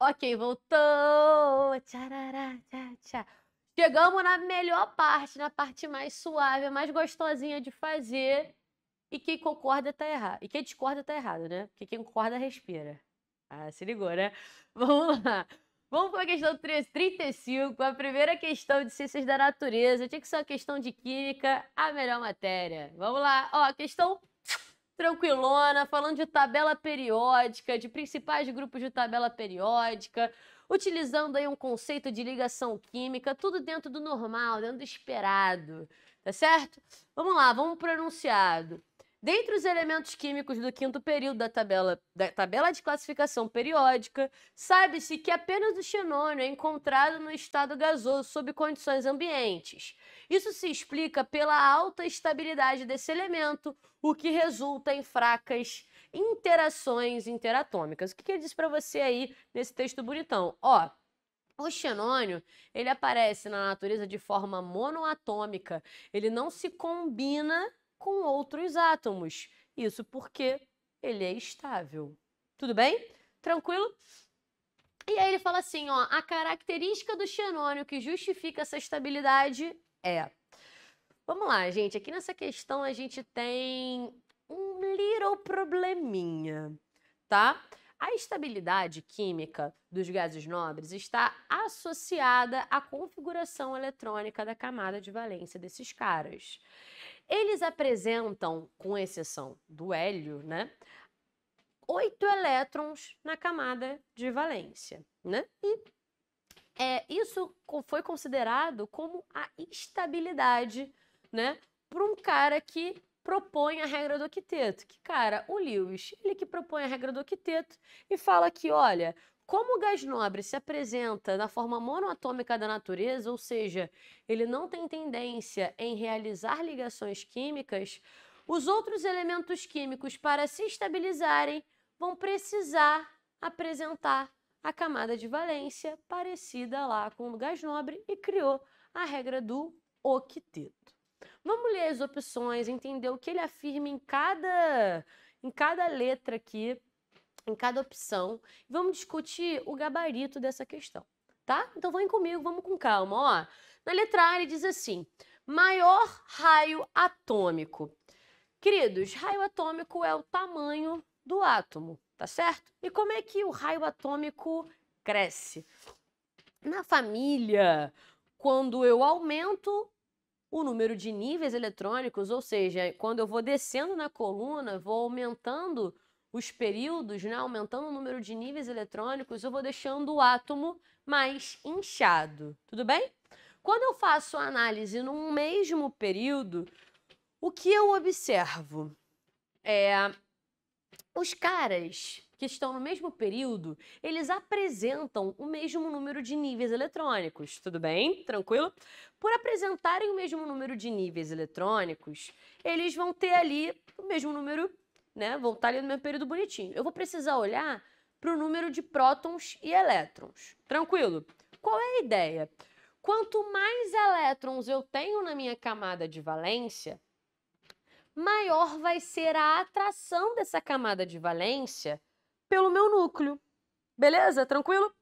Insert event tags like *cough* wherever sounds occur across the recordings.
Ok, voltou. Tcharará, tchá, tchá. Chegamos na melhor parte, na parte mais suave, mais gostosinha de fazer. E quem concorda tá errado. E quem discorda tá errado, né? Porque quem concorda respira. Ah, se ligou, né? *laughs* Vamos lá. Vamos para a questão 35, a primeira questão de ciências da natureza. Tinha que ser uma questão de química, a melhor matéria. Vamos lá. Ó, questão tranquilona, falando de tabela periódica, de principais grupos de tabela periódica, utilizando aí um conceito de ligação química, tudo dentro do normal, dentro do esperado, tá certo? Vamos lá, vamos pro enunciado. Dentre os elementos químicos do quinto período da tabela, da tabela de classificação periódica, sabe-se que apenas o xenônio é encontrado no estado gasoso sob condições ambientes. Isso se explica pela alta estabilidade desse elemento, o que resulta em fracas interações interatômicas. O que, que ele diz para você aí nesse texto bonitão? Ó, o xenônio, ele aparece na natureza de forma monoatômica. Ele não se combina com outros átomos. Isso porque ele é estável. Tudo bem? Tranquilo? E aí ele fala assim, ó, a característica do xenônio que justifica essa estabilidade é Vamos lá, gente. Aqui nessa questão a gente tem um little probleminha, tá? A estabilidade química dos gases nobres está associada à configuração eletrônica da camada de valência desses caras. Eles apresentam, com exceção do hélio, né, oito elétrons na camada de valência, né? E é, isso foi considerado como a estabilidade né? Para um cara que propõe a regra do octeto. Que, cara, o Lewis, ele que propõe a regra do octeto e fala que, olha, como o gás nobre se apresenta na forma monoatômica da natureza, ou seja, ele não tem tendência em realizar ligações químicas, os outros elementos químicos, para se estabilizarem, vão precisar apresentar a camada de valência parecida lá com o gás nobre e criou a regra do octeto. Vamos ler as opções, entender o que ele afirma em cada, em cada letra aqui, em cada opção. Vamos discutir o gabarito dessa questão, tá? Então vem comigo, vamos com calma. Ó, na letra A ele diz assim: maior raio atômico. Queridos, raio atômico é o tamanho do átomo, tá certo? E como é que o raio atômico cresce? Na família, quando eu aumento o número de níveis eletrônicos, ou seja, quando eu vou descendo na coluna, vou aumentando os períodos, né? aumentando o número de níveis eletrônicos, eu vou deixando o átomo mais inchado, tudo bem? Quando eu faço a análise num mesmo período, o que eu observo? É, os caras que estão no mesmo período, eles apresentam o mesmo número de níveis eletrônicos, tudo bem? Tranquilo? Por apresentarem o mesmo número de níveis eletrônicos, eles vão ter ali o mesmo número, né? Vão estar ali no mesmo período bonitinho. Eu vou precisar olhar para o número de prótons e elétrons. Tranquilo? Qual é a ideia? Quanto mais elétrons eu tenho na minha camada de valência, maior vai ser a atração dessa camada de valência pelo meu núcleo. Beleza? Tranquilo?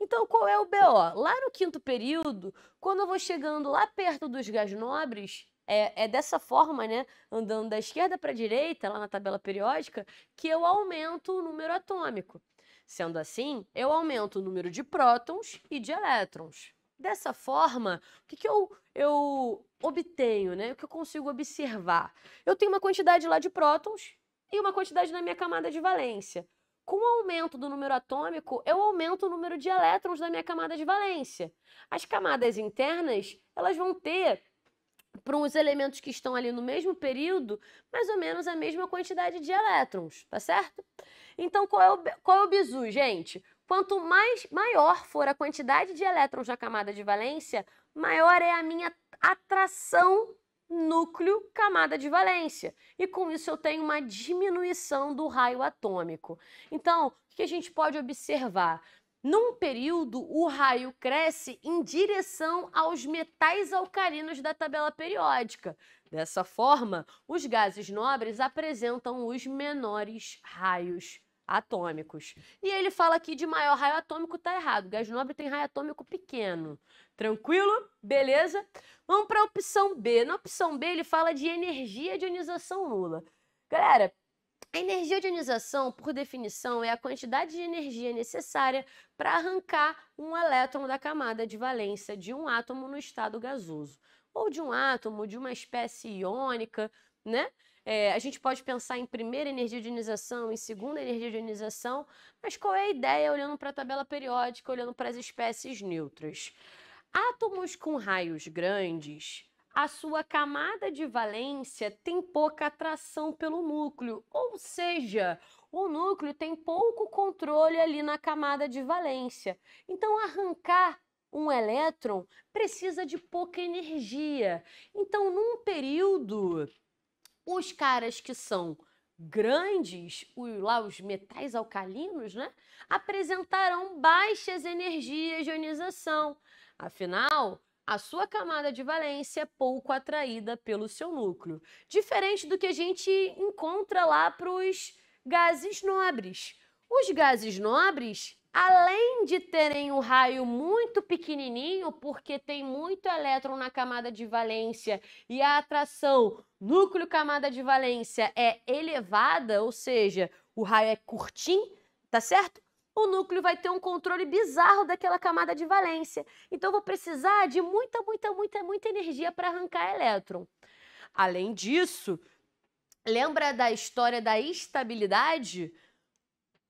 Então, qual é o BO? Lá no quinto período, quando eu vou chegando lá perto dos gás nobres, é, é dessa forma, né? Andando da esquerda para a direita, lá na tabela periódica, que eu aumento o número atômico. Sendo assim, eu aumento o número de prótons e de elétrons. Dessa forma, o que, que eu, eu obtenho, né? O que eu consigo observar? Eu tenho uma quantidade lá de prótons e uma quantidade na minha camada de valência com o aumento do número atômico, eu aumento o número de elétrons da minha camada de valência. As camadas internas, elas vão ter para os elementos que estão ali no mesmo período, mais ou menos a mesma quantidade de elétrons, tá certo? Então, qual é o, qual é o bizu, gente? Quanto mais maior for a quantidade de elétrons na camada de valência, maior é a minha atração núcleo camada de valência. E com isso eu tenho uma diminuição do raio atômico. Então, o que a gente pode observar? Num período, o raio cresce em direção aos metais alcalinos da tabela periódica. Dessa forma, os gases nobres apresentam os menores raios atômicos. E ele fala aqui de maior raio atômico, tá errado. Gás nobre tem raio atômico pequeno. Tranquilo? Beleza? Vamos para a opção B. Na opção B, ele fala de energia de ionização nula. Galera, a energia de ionização, por definição, é a quantidade de energia necessária para arrancar um elétron da camada de valência de um átomo no estado gasoso, ou de um átomo de uma espécie iônica, né? É, a gente pode pensar em primeira energia de ionização, em segunda energia de ionização, mas qual é a ideia olhando para a tabela periódica, olhando para as espécies neutras? Átomos com raios grandes, a sua camada de valência tem pouca atração pelo núcleo, ou seja, o núcleo tem pouco controle ali na camada de valência. Então, arrancar um elétron precisa de pouca energia. Então, num período os caras que são grandes, os, lá os metais alcalinos, né, apresentarão baixas energias de ionização. Afinal, a sua camada de valência é pouco atraída pelo seu núcleo, diferente do que a gente encontra lá para os gases nobres. Os gases nobres além de terem um raio muito pequenininho, porque tem muito elétron na camada de valência e a atração núcleo-camada de valência é elevada, ou seja, o raio é curtinho, tá certo? O núcleo vai ter um controle bizarro daquela camada de valência. Então, vou precisar de muita, muita, muita, muita energia para arrancar elétron. Além disso, lembra da história da estabilidade?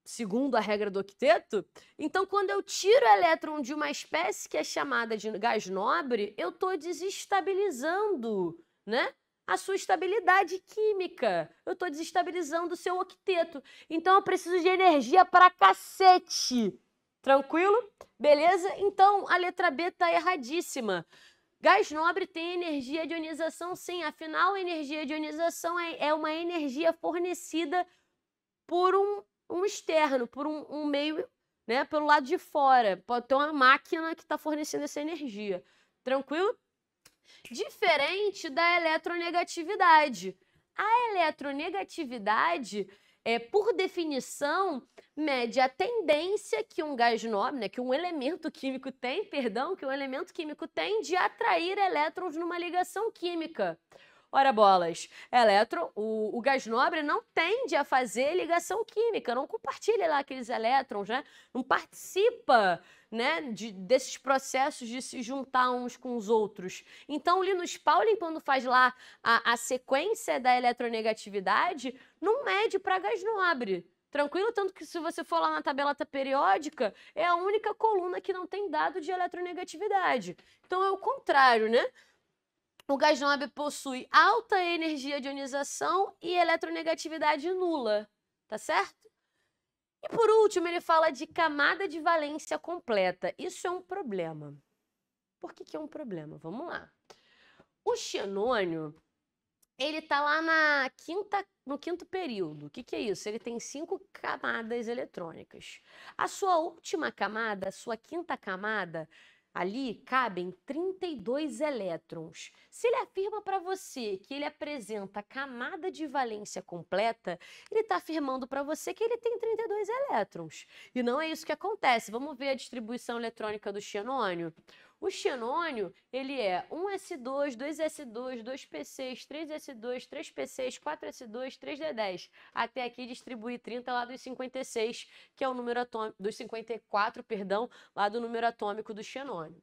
segundo a regra do octeto, então quando eu tiro o elétron de uma espécie que é chamada de gás nobre, eu estou desestabilizando, né? A sua estabilidade química. Eu estou desestabilizando o seu octeto. Então eu preciso de energia para cacete. Tranquilo? Beleza? Então a letra B está erradíssima. Gás nobre tem energia de ionização, sim. Afinal, energia de ionização é, é uma energia fornecida por um um externo, por um, um meio, né, pelo lado de fora. Pode ter uma máquina que está fornecendo essa energia. Tranquilo? Diferente da eletronegatividade. A eletronegatividade, é, por definição, mede a tendência que um gás nobre, né, que um elemento químico tem, perdão, que um elemento químico tem de atrair elétrons numa ligação química. Ora bolas, elétron, o, o gás nobre não tende a fazer ligação química, não compartilha lá aqueles elétrons, né? Não participa né, de, desses processos de se juntar uns com os outros. Então, o Linus Pauling, quando faz lá a, a sequência da eletronegatividade, não mede para gás nobre. Tranquilo? Tanto que se você for lá na tabela periódica, é a única coluna que não tem dado de eletronegatividade. Então, é o contrário, né? O gás nobre possui alta energia de ionização e eletronegatividade nula, tá certo? E por último, ele fala de camada de valência completa. Isso é um problema. Por que, que é um problema? Vamos lá. O xenônio, ele tá lá na quinta, no quinto período. O que, que é isso? Ele tem cinco camadas eletrônicas. A sua última camada, a sua quinta camada, Ali cabem 32 elétrons. Se ele afirma para você que ele apresenta camada de valência completa, ele está afirmando para você que ele tem 32 elétrons. E não é isso que acontece. Vamos ver a distribuição eletrônica do xenônio. O xenônio, ele é 1S2, 2S2, 2P6, 3S2, 3P6, 4S2, 3D10. Até aqui distribuir 30 lá dos 56, que é o número atômico, dos 54, perdão, lá do número atômico do xenônio.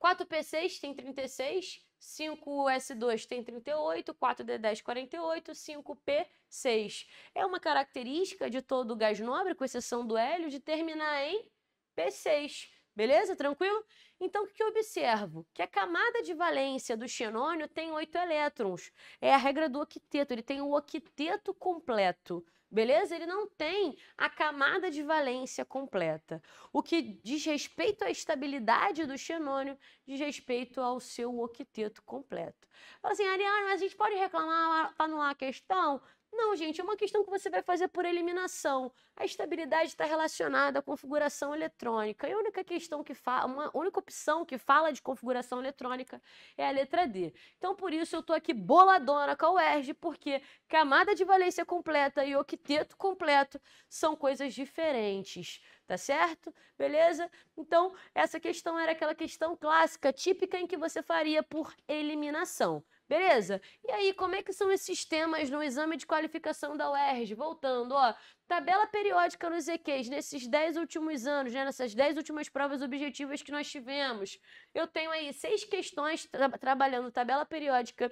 4P6 tem 36, 5S2 tem 38, 4D10 48, 5P6. É uma característica de todo o gás nobre, com exceção do hélio, de terminar em P6. Beleza? Tranquilo? Então, o que eu observo? Que a camada de valência do xenônio tem oito elétrons. É a regra do octeto, ele tem o octeto completo. Beleza? Ele não tem a camada de valência completa. O que diz respeito à estabilidade do xenônio, diz respeito ao seu octeto completo. Fala assim, Ariane, mas a gente pode reclamar para não há questão? Não, gente, é uma questão que você vai fazer por eliminação. A estabilidade está relacionada à configuração eletrônica. E a única questão que fala, uma única opção que fala de configuração eletrônica é a letra D. Então, por isso eu estou aqui boladona com a UERJ, porque camada de valência completa e octeto completo são coisas diferentes, tá certo? Beleza? Então, essa questão era aquela questão clássica, típica em que você faria por eliminação. Beleza? E aí, como é que são esses temas no exame de qualificação da UERJ? Voltando, ó, tabela periódica nos EQs, nesses 10 últimos anos, né, nessas 10 últimas provas objetivas que nós tivemos. Eu tenho aí seis questões tra trabalhando tabela periódica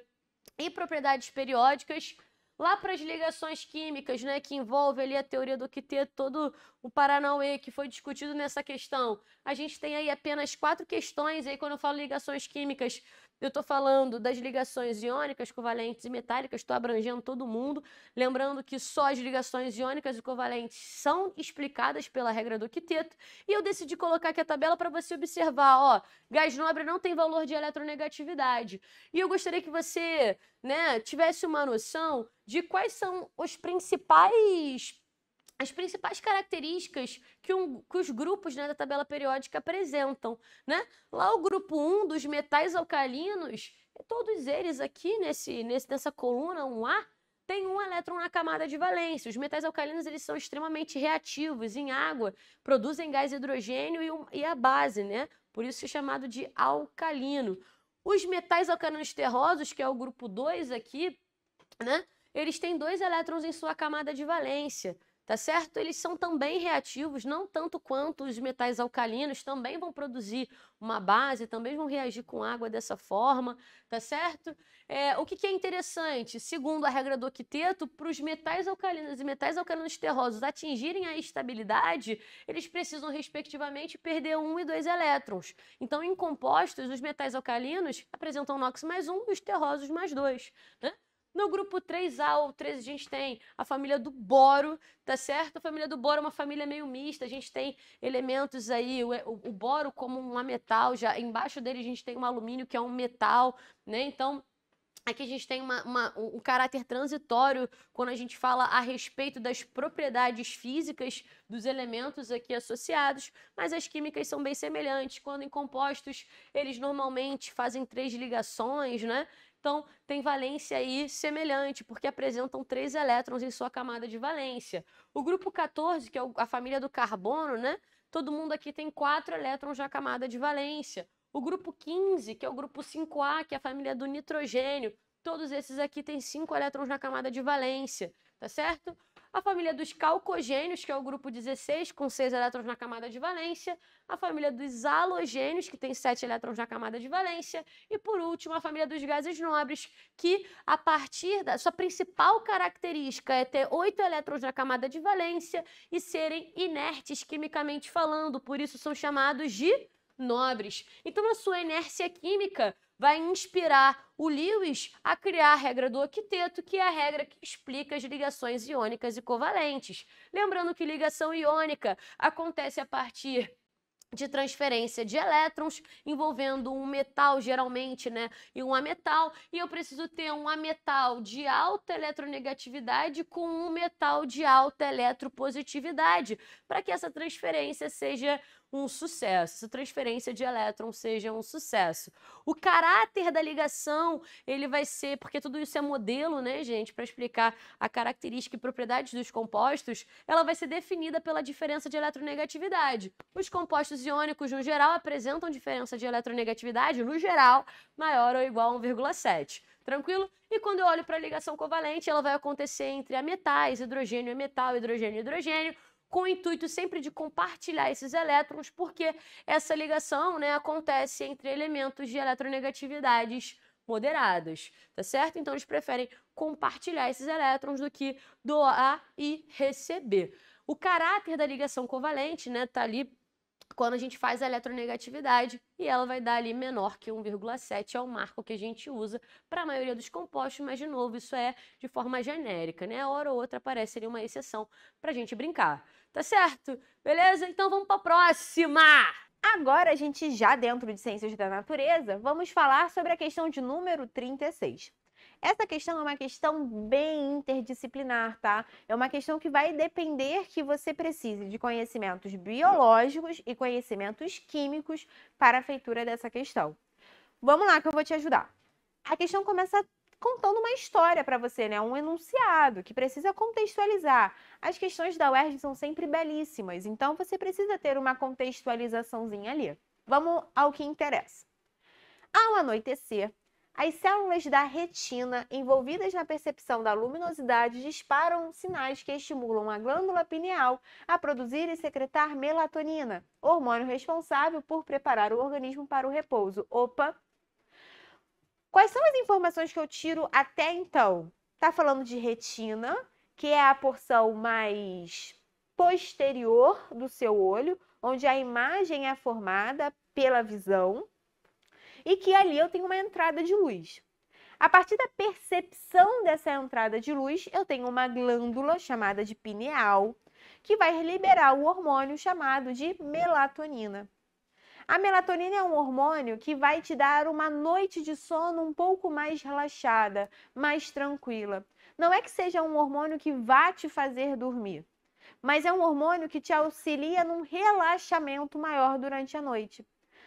e propriedades periódicas lá para as ligações químicas, né, que envolve ali a teoria do ter todo o Paranauê que foi discutido nessa questão. A gente tem aí apenas quatro questões, aí quando eu falo ligações químicas, eu estou falando das ligações iônicas, covalentes e metálicas, estou abrangendo todo mundo. Lembrando que só as ligações iônicas e covalentes são explicadas pela regra do quiteto. E eu decidi colocar aqui a tabela para você observar: ó, gás nobre não tem valor de eletronegatividade. E eu gostaria que você né, tivesse uma noção de quais são os principais as principais características que, um, que os grupos né, da tabela periódica apresentam. Né? Lá o grupo 1 dos metais alcalinos, todos eles aqui nesse, nesse, nessa coluna 1A, tem um elétron na camada de valência. Os metais alcalinos eles são extremamente reativos em água, produzem gás hidrogênio e, um, e a base, né? por isso é chamado de alcalino. Os metais alcalinos terrosos, que é o grupo 2 aqui, né? eles têm dois elétrons em sua camada de valência tá certo? Eles são também reativos, não tanto quanto os metais alcalinos, também vão produzir uma base, também vão reagir com água dessa forma, tá certo? É, o que, que, é interessante, segundo a regra do octeto, para os metais alcalinos e metais alcalinos terrosos atingirem a estabilidade, eles precisam, respectivamente, perder um e dois elétrons. Então, em compostos, os metais alcalinos apresentam NOx mais um e os terrosos mais dois, né? No grupo 3A ou 13, a gente tem a família do Boro, tá certo? A família do Boro é uma família meio mista, a gente tem elementos aí, o, o, o Boro como um metal, já embaixo dele a gente tem um alumínio que é um metal, né? Então, Aqui a gente tem uma, uma, um caráter transitório quando a gente fala a respeito das propriedades físicas dos elementos aqui associados, mas as químicas são bem semelhantes. Quando em compostos, eles normalmente fazem três ligações, né? Então, tem valência aí semelhante, porque apresentam três elétrons em sua camada de valência. O grupo 14, que é a família do carbono, né? Todo mundo aqui tem quatro elétrons na camada de valência. O grupo 15, que é o grupo 5A, que é a família do nitrogênio, todos esses aqui têm cinco elétrons na camada de valência, tá certo? a família dos calcogênios, que é o grupo 16, com 6 elétrons na camada de valência, a família dos halogênios, que tem 7 elétrons na camada de valência, e por último, a família dos gases nobres, que a partir da sua principal característica é ter 8 elétrons na camada de valência e serem inertes quimicamente falando, por isso são chamados de nobres. Então, a sua inércia química vai inspirar o Lewis a criar a regra do octeto, que é a regra que explica as ligações iônicas e covalentes. Lembrando que ligação iônica acontece a partir de transferência de elétrons envolvendo um metal geralmente, né, e um ametal, e eu preciso ter um ametal de alta eletronegatividade com um metal de alta eletropositividade, para que essa transferência seja um sucesso, se transferência de elétron seja um sucesso. O caráter da ligação, ele vai ser, porque tudo isso é modelo, né, gente, para explicar a característica e propriedades dos compostos, ela vai ser definida pela diferença de eletronegatividade. Os compostos iônicos, no geral, apresentam diferença de eletronegatividade, no geral, maior ou igual a 1,7 tranquilo? E quando eu olho para a ligação covalente, ela vai acontecer entre a metais, hidrogênio e metal, hidrogênio e hidrogênio, com o intuito sempre de compartilhar esses elétrons, porque essa ligação né, acontece entre elementos de eletronegatividades moderadas, tá certo? Então eles preferem compartilhar esses elétrons do que doar e receber. O caráter da ligação covalente, né, tá ali quando a gente faz a eletronegatividade e ela vai dar ali menor que 1,7 é o marco que a gente usa para a maioria dos compostos, mas de novo isso é de forma genérica, né? Hora ou outra aparece ali uma exceção para a gente brincar. Tá certo? Beleza? Então vamos para a próxima! Agora, a gente já dentro de Ciências da Natureza, vamos falar sobre a questão de número 36. Essa questão é uma questão bem interdisciplinar, tá? É uma questão que vai depender que você precise de conhecimentos biológicos e conhecimentos químicos para a feitura dessa questão. Vamos lá que eu vou te ajudar. A questão começa contando uma história para você, né? Um enunciado que precisa contextualizar. As questões da UERJ são sempre belíssimas, então você precisa ter uma contextualizaçãozinha ali. Vamos ao que interessa. Ao anoitecer, as células da retina envolvidas na percepção da luminosidade disparam sinais que estimulam a glândula pineal a produzir e secretar melatonina, hormônio responsável por preparar o organismo para o repouso. Opa, Quais são as informações que eu tiro até então? Tá falando de retina, que é a porção mais posterior do seu olho, onde a imagem é formada pela visão, e que ali eu tenho uma entrada de luz. A partir da percepção dessa entrada de luz, eu tenho uma glândula chamada de pineal, que vai liberar o hormônio chamado de melatonina. A melatonina é um hormônio que vai te dar uma noite de sono um pouco mais relaxada, mais tranquila. Não é que seja um hormônio que vá te fazer dormir, mas é um hormônio que te auxilia num relaxamento maior durante a noite.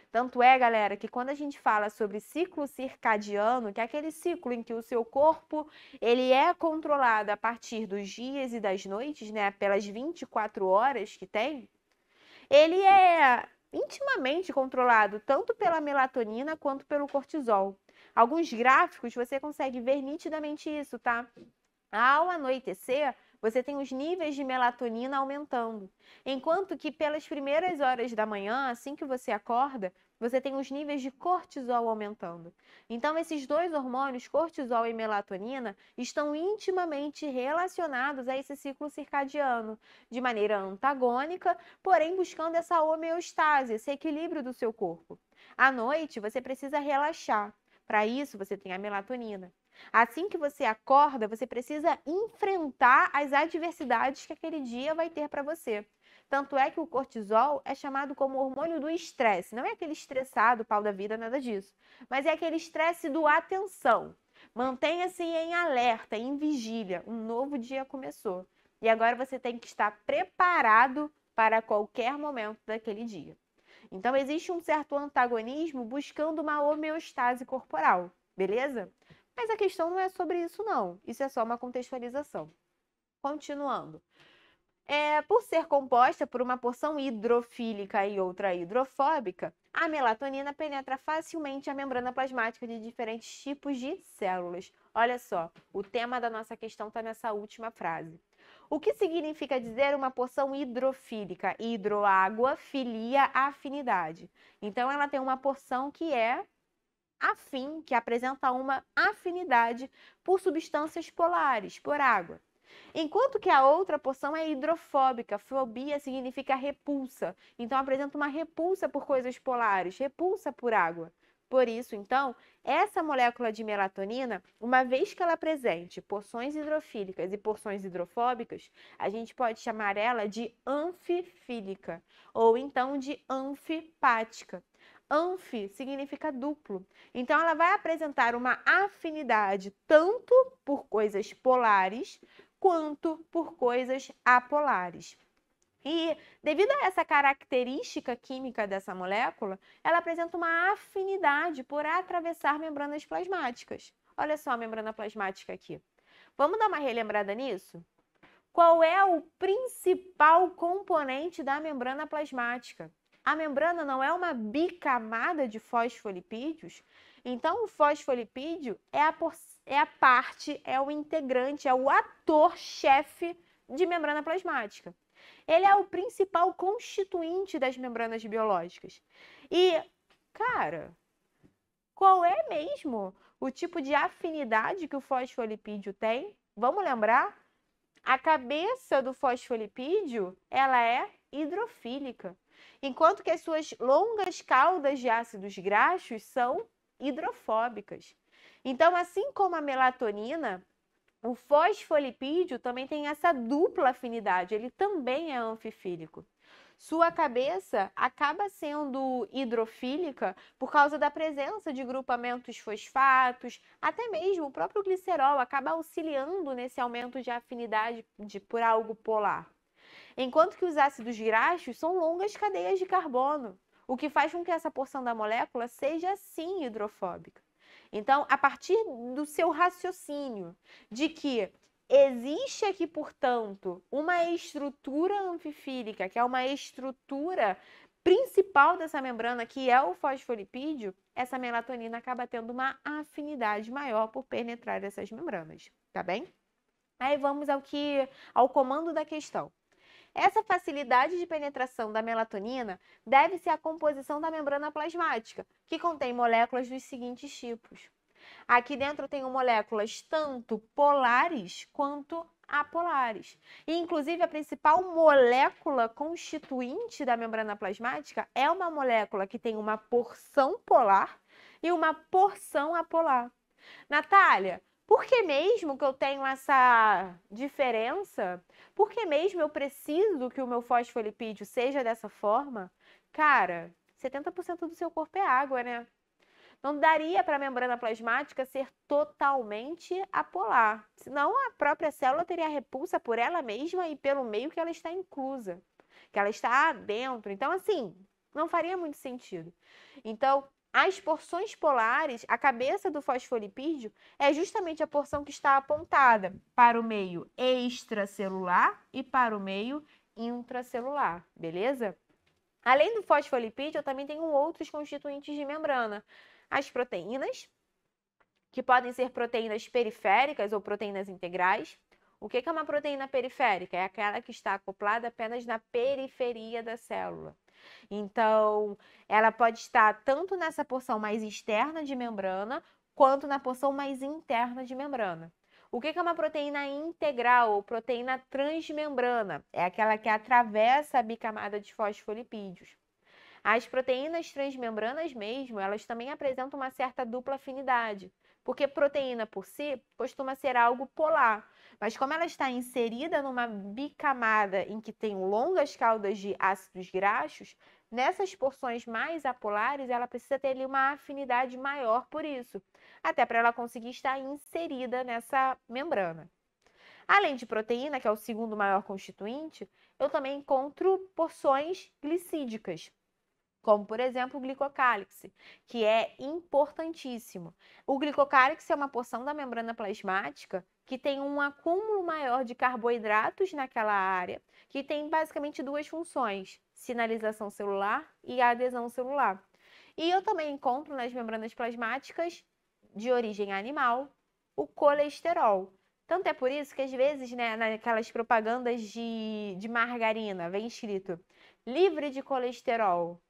Tanto é, galera, que quando a gente fala sobre ciclo circadiano, que é aquele ciclo em que o seu corpo ele é controlado a partir dos dias e das noites, né, pelas 24 horas que tem, ele é intimamente controlado tanto pela melatonina quanto pelo cortisol. Alguns gráficos você consegue ver nitidamente isso, tá? Ao anoitecer, você tem os níveis de melatonina aumentando. Enquanto que pelas primeiras horas da manhã, assim que você acorda, você tem os níveis de cortisol aumentando. Então, esses dois hormônios, cortisol e melatonina, estão intimamente relacionados a esse ciclo circadiano, de maneira antagônica, porém buscando essa homeostase, esse equilíbrio do seu corpo. À noite, você precisa relaxar. Para isso, você tem a melatonina. Assim que você acorda, você precisa enfrentar as adversidades que aquele dia vai ter para você. Tanto é que o cortisol é chamado como hormônio do estresse. Não é aquele estressado, pau da vida, nada disso. Mas é aquele estresse do atenção. Mantenha-se em alerta, em vigília. Um novo dia começou. E agora você tem que estar preparado para qualquer momento daquele dia. Então, existe um certo antagonismo buscando uma homeostase corporal, beleza? Mas a questão não é sobre isso, não. Isso é só uma contextualização. Continuando. É, por ser composta por uma porção hidrofílica e outra hidrofóbica, a melatonina penetra facilmente a membrana plasmática de diferentes tipos de células. Olha só, o tema da nossa questão está nessa última frase. O que significa dizer uma porção hidrofílica? Hidroágua, filia, afinidade. Então, ela tem uma porção que é afim, que apresenta uma afinidade por substâncias polares, por água. Enquanto que a outra porção é hidrofóbica. Fobia significa repulsa. Então apresenta uma repulsa por coisas polares, repulsa por água. Por isso, então, essa molécula de melatonina, uma vez que ela é presente porções hidrofílicas e porções hidrofóbicas, a gente pode chamar ela de anfifílica ou então de anfipática. Anfi significa duplo. Então, ela vai apresentar uma afinidade tanto por coisas polares quanto por coisas apolares. E devido a essa característica química dessa molécula, ela apresenta uma afinidade por atravessar membranas plasmáticas. Olha só a membrana plasmática aqui. Vamos dar uma relembrada nisso? Qual é o principal componente da membrana plasmática? A membrana não é uma bicamada de fosfolipídios então, o fosfolipídio é a, por... é a parte, é o integrante, é o ator-chefe de membrana plasmática. Ele é o principal constituinte das membranas biológicas. E, cara, qual é mesmo o tipo de afinidade que o fosfolipídio tem? Vamos lembrar? A cabeça do fosfolipídio, ela é hidrofílica, enquanto que as suas longas caudas de ácidos graxos são hidrofóbicas. Então, assim como a melatonina, o fosfolipídio também tem essa dupla afinidade, ele também é anfifílico. Sua cabeça acaba sendo hidrofílica por causa da presença de grupamentos fosfatos, até mesmo o próprio glicerol acaba auxiliando nesse aumento de afinidade de, por algo polar. Enquanto que os ácidos graxos são longas cadeias de carbono, o que faz com que essa porção da molécula seja sim hidrofóbica. Então, a partir do seu raciocínio de que existe aqui, portanto, uma estrutura anfifílica, que é uma estrutura principal dessa membrana, que é o fosfolipídio, essa melatonina acaba tendo uma afinidade maior por penetrar essas membranas, tá bem? Aí vamos ao que ao comando da questão. Essa facilidade de penetração da melatonina deve-se à composição da membrana plasmática, que contém moléculas dos seguintes tipos. Aqui dentro tem moléculas tanto polares quanto apolares. E, inclusive, a principal molécula constituinte da membrana plasmática é uma molécula que tem uma porção polar e uma porção apolar. Natália, por que mesmo que eu tenho essa diferença? Por que mesmo eu preciso que o meu fosfolipídio seja dessa forma? Cara, 70% do seu corpo é água, né? Não daria para a membrana plasmática ser totalmente apolar, senão a própria célula teria repulsa por ela mesma e pelo meio que ela está inclusa, que ela está dentro. Então, assim, não faria muito sentido. Então, as porções polares, a cabeça do fosfolipídio é justamente a porção que está apontada para o meio extracelular e para o meio intracelular, beleza? Além do fosfolipídio, eu também tenho outros constituintes de membrana. As proteínas, que podem ser proteínas periféricas ou proteínas integrais. O que é uma proteína periférica? É aquela que está acoplada apenas na periferia da célula. Então, ela pode estar tanto nessa porção mais externa de membrana, quanto na porção mais interna de membrana. O que é uma proteína integral ou proteína transmembrana? É aquela que atravessa a bicamada de fosfolipídios. As proteínas transmembranas mesmo, elas também apresentam uma certa dupla afinidade. Porque proteína por si costuma ser algo polar, mas como ela está inserida numa bicamada em que tem longas caudas de ácidos graxos, nessas porções mais apolares ela precisa ter ali, uma afinidade maior por isso, até para ela conseguir estar inserida nessa membrana. Além de proteína, que é o segundo maior constituinte, eu também encontro porções glicídicas, como por exemplo o glicocálice, que é importantíssimo. O glicocálice é uma porção da membrana plasmática que tem um acúmulo maior de carboidratos naquela área, que tem basicamente duas funções: sinalização celular e adesão celular. E eu também encontro nas membranas plasmáticas de origem animal o colesterol. Tanto é por isso que às vezes, né, naquelas propagandas de, de margarina, vem escrito livre de colesterol.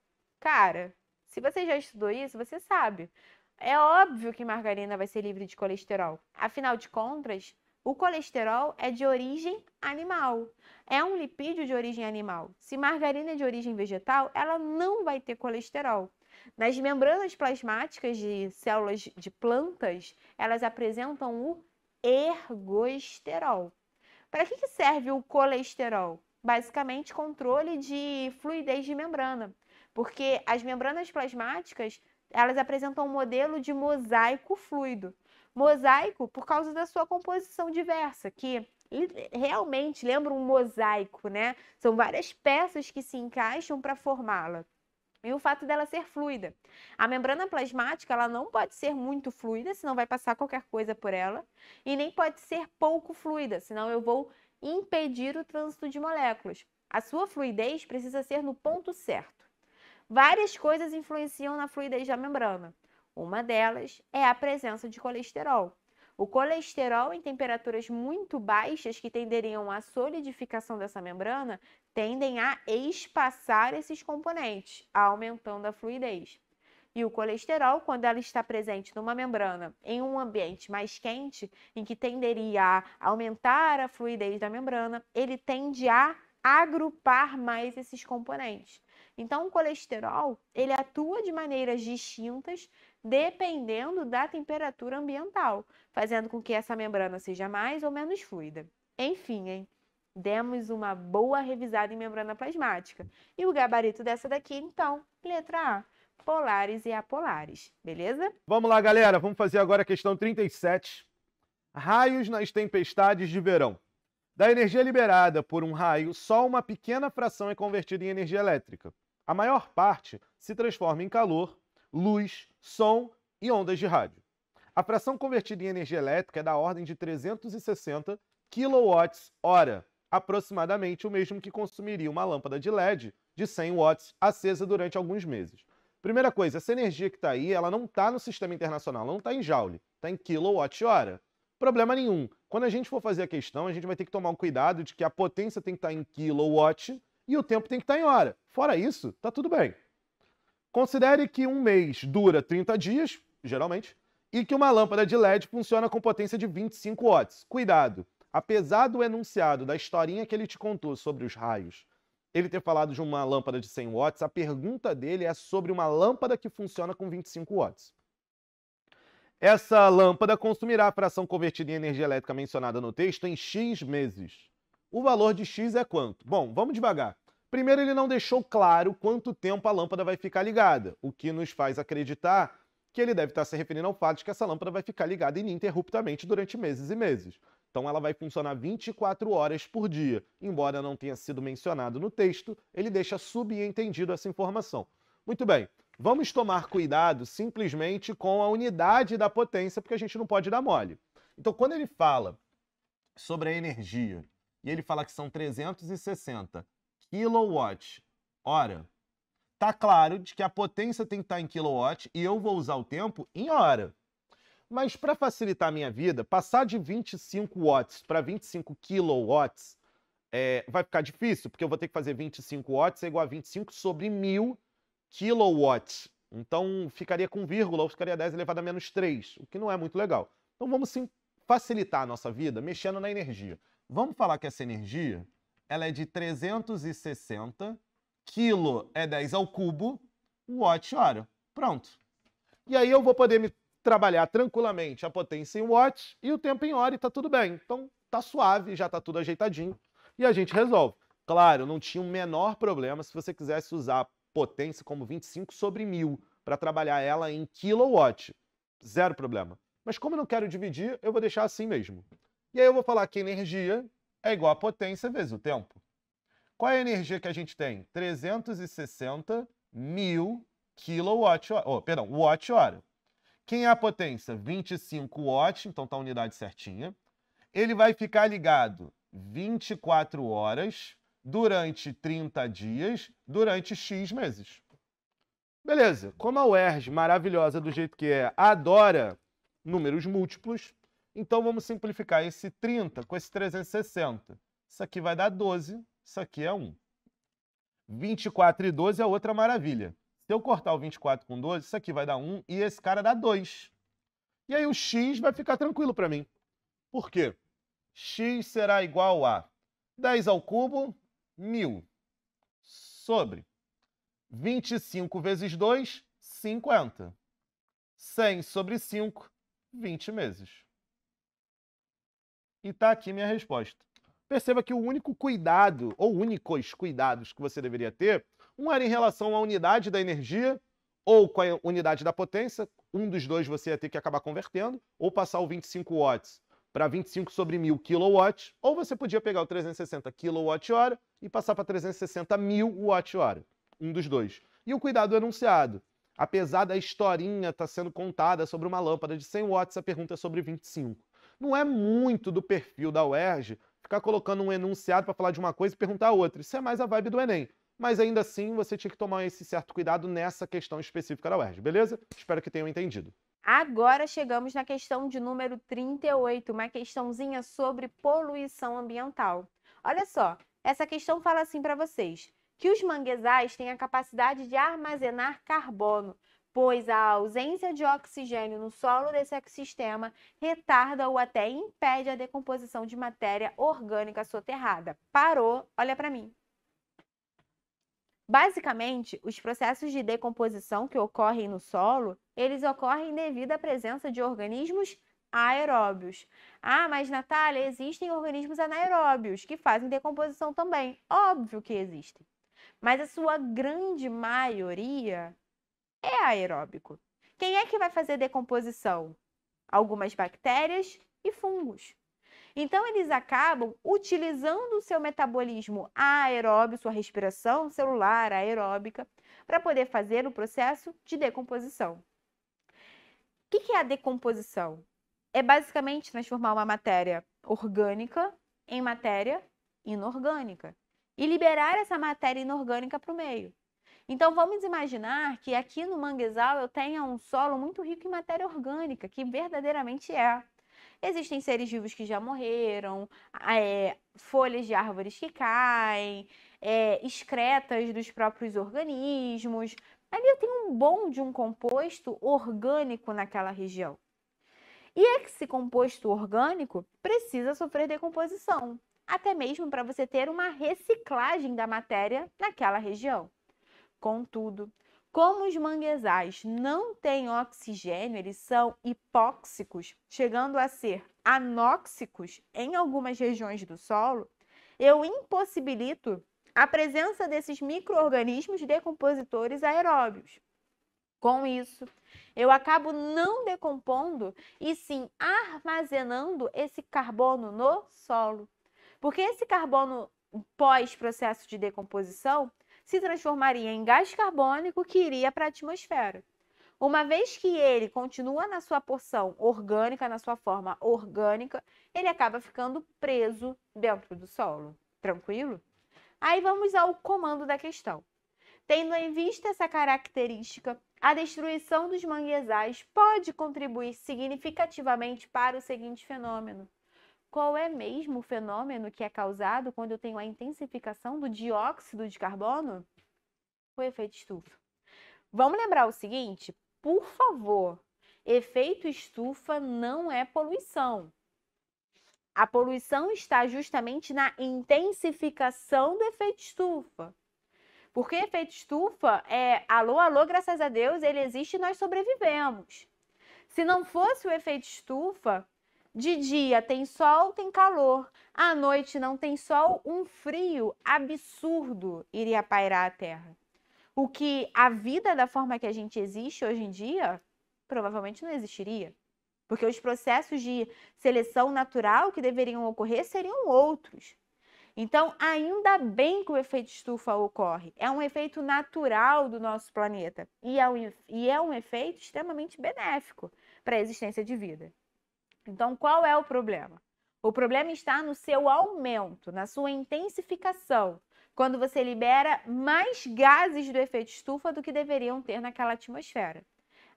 Cara, se você já estudou isso, você sabe. É óbvio que margarina vai ser livre de colesterol. Afinal de contas, o colesterol é de origem animal. É um lipídio de origem animal. Se margarina é de origem vegetal, ela não vai ter colesterol. Nas membranas plasmáticas de células de plantas, elas apresentam o ergosterol. Para que, serve o colesterol? Basicamente, controle de fluidez de membrana porque as membranas plasmáticas elas apresentam um modelo de mosaico fluido. Mosaico por causa da sua composição diversa, que realmente lembra um mosaico, né? São várias peças que se encaixam para formá-la. E o fato dela ser fluida. A membrana plasmática, ela não pode ser muito fluida, senão vai passar qualquer coisa por ela, e nem pode ser pouco fluida, senão eu vou impedir o trânsito de moléculas. A sua fluidez precisa ser no ponto certo várias coisas influenciam na fluidez da membrana. Uma delas é a presença de colesterol. O colesterol em temperaturas muito baixas, que tenderiam à solidificação dessa membrana, tendem a espaçar esses componentes, aumentando a fluidez. E o colesterol, quando ela está presente numa membrana em um ambiente mais quente, em que tenderia a aumentar a fluidez da membrana, ele tende a agrupar mais esses componentes. Então, o colesterol, ele atua de maneiras distintas dependendo da temperatura ambiental, fazendo com que essa membrana seja mais ou menos fluida. Enfim, hein? Demos uma boa revisada em membrana plasmática. E o gabarito dessa daqui, então, letra A polares e apolares, beleza? Vamos lá, galera, vamos fazer agora a questão 37. Raios nas tempestades de verão. Da energia liberada por um raio, só uma pequena fração é convertida em energia elétrica a maior parte se transforma em calor, luz, som e ondas de rádio. A fração convertida em energia elétrica é da ordem de 360 kWh, aproximadamente o mesmo que consumiria uma lâmpada de LED de 100 watts acesa durante alguns meses. Primeira coisa, essa energia que está aí, ela não está no sistema internacional, ela não está em joule, está em quilowatt-hora. Problema nenhum. Quando a gente for fazer a questão, a gente vai ter que tomar um cuidado de que a potência tem que estar tá em kilowatt e o tempo tem que estar tá em hora. Fora isso, está tudo bem. Considere que um mês dura 30 dias, geralmente, e que uma lâmpada de LED funciona com potência de 25 watts. Cuidado! Apesar do enunciado da historinha que ele te contou sobre os raios, ele ter falado de uma lâmpada de 100 watts, a pergunta dele é sobre uma lâmpada que funciona com 25 watts. Essa lâmpada consumirá a fração convertida em energia elétrica mencionada no texto em X meses. O valor de X é quanto? Bom, vamos devagar. Primeiro, ele não deixou claro quanto tempo a lâmpada vai ficar ligada, o que nos faz acreditar que ele deve estar se referindo ao fato de que essa lâmpada vai ficar ligada ininterruptamente durante meses e meses. Então ela vai funcionar 24 horas por dia. Embora não tenha sido mencionado no texto, ele deixa subentendido essa informação. Muito bem, vamos tomar cuidado simplesmente com a unidade da potência, porque a gente não pode dar mole. Então, quando ele fala sobre a energia e ele fala que são 360 kilowatt hora. Tá claro de que a potência tem que estar tá em kilowatt e eu vou usar o tempo em hora. Mas para facilitar a minha vida, passar de 25 watts para 25 kilowatts é, vai ficar difícil, porque eu vou ter que fazer 25 watts é igual a 25 sobre 1000 kilowatts. Então ficaria com vírgula ou ficaria 10 elevado a menos 3, o que não é muito legal. Então vamos sim facilitar a nossa vida mexendo na energia. Vamos falar que essa energia ela é de 360, quilo é 10 ao cubo, watt-hora. Pronto. E aí eu vou poder me trabalhar tranquilamente a potência em watts e o tempo em hora e tá tudo bem. Então tá suave, já tá tudo ajeitadinho e a gente resolve. Claro, não tinha o menor problema se você quisesse usar potência como 25 sobre mil para trabalhar ela em kilowatt. Zero problema. Mas como eu não quero dividir, eu vou deixar assim mesmo. E aí eu vou falar que energia é igual a potência vezes o tempo. Qual é a energia que a gente tem? 360 mil quilowatt-hora. Oh, perdão, watt-hora. Quem é a potência? 25 watts, então tá a unidade certinha. Ele vai ficar ligado 24 horas durante 30 dias, durante X meses. Beleza, como a UERJ, maravilhosa do jeito que é, adora números múltiplos, então vamos simplificar esse 30 com esse 360. Isso aqui vai dar 12, isso aqui é 1. 24 e 12 é outra maravilha. Se eu cortar o 24 com 12, isso aqui vai dar 1 e esse cara dá 2. E aí o x vai ficar tranquilo para mim. Por quê? x será igual a 10 ao cubo, 1000, sobre 25 vezes 2, 50. 100 sobre 5, 20 meses. E está aqui minha resposta. Perceba que o único cuidado, ou únicos cuidados que você deveria ter, um era em relação à unidade da energia ou com a unidade da potência, um dos dois você ia ter que acabar convertendo, ou passar o 25 watts para 25 sobre 1000 kW, ou você podia pegar o 360 kWh e passar para 360 mil watt-hora, um dos dois. E o cuidado enunciado. Apesar da historinha estar tá sendo contada sobre uma lâmpada de 100 watts, a pergunta é sobre 25. Não é muito do perfil da UERJ ficar colocando um enunciado para falar de uma coisa e perguntar outra. Isso é mais a vibe do Enem. Mas ainda assim, você tinha que tomar esse certo cuidado nessa questão específica da UERJ, beleza? Espero que tenham entendido. Agora chegamos na questão de número 38, uma questãozinha sobre poluição ambiental. Olha só, essa questão fala assim para vocês: que os manguezais têm a capacidade de armazenar carbono, pois a ausência de oxigênio no solo desse ecossistema retarda ou até impede a decomposição de matéria orgânica soterrada. Parou, olha para mim. Basicamente, os processos de decomposição que ocorrem no solo, eles ocorrem devido à presença de organismos aeróbios. Ah, mas Natália, existem organismos anaeróbios que fazem decomposição também. Óbvio que existem. Mas a sua grande maioria é aeróbico. Quem é que vai fazer decomposição? Algumas bactérias e fungos. Então, eles acabam utilizando o seu metabolismo aeróbio, sua respiração celular aeróbica, para poder fazer o processo de decomposição. O que é a decomposição? É basicamente transformar uma matéria orgânica em matéria inorgânica e liberar essa matéria inorgânica para o meio. Então vamos imaginar que aqui no manguezal eu tenha um solo muito rico em matéria orgânica, que verdadeiramente é. Existem seres vivos que já morreram, é, folhas de árvores que caem, é, excretas dos próprios organismos. Ali eu tenho um bom de um composto orgânico naquela região. E esse composto orgânico precisa sofrer decomposição, até mesmo para você ter uma reciclagem da matéria naquela região. Contudo, como os manguezais não têm oxigênio, eles são hipóxicos, chegando a ser anóxicos em algumas regiões do solo, eu impossibilito a presença desses micro-organismos decompositores aeróbios. Com isso, eu acabo não decompondo e sim armazenando esse carbono no solo. Porque esse carbono pós-processo de decomposição, se transformaria em gás carbônico que iria para a atmosfera. Uma vez que ele continua na sua porção orgânica, na sua forma orgânica, ele acaba ficando preso dentro do solo. Tranquilo? Aí vamos ao comando da questão. Tendo em vista essa característica, a destruição dos manguezais pode contribuir significativamente para o seguinte fenômeno: qual é mesmo o fenômeno que é causado quando eu tenho a intensificação do dióxido de carbono? O efeito estufa. Vamos lembrar o seguinte, por favor, efeito estufa não é poluição. A poluição está justamente na intensificação do efeito estufa. Porque efeito estufa é alô, alô, graças a Deus, ele existe e nós sobrevivemos. Se não fosse o efeito estufa, de dia tem sol, tem calor. À noite não tem sol, um frio absurdo iria pairar a Terra. O que a vida da forma que a gente existe hoje em dia provavelmente não existiria. Porque os processos de seleção natural que deveriam ocorrer seriam outros. Então, ainda bem que o efeito estufa ocorre. É um efeito natural do nosso planeta e é um, e é um efeito extremamente benéfico para a existência de vida. Então, qual é o problema? O problema está no seu aumento, na sua intensificação, quando você libera mais gases do efeito estufa do que deveriam ter naquela atmosfera.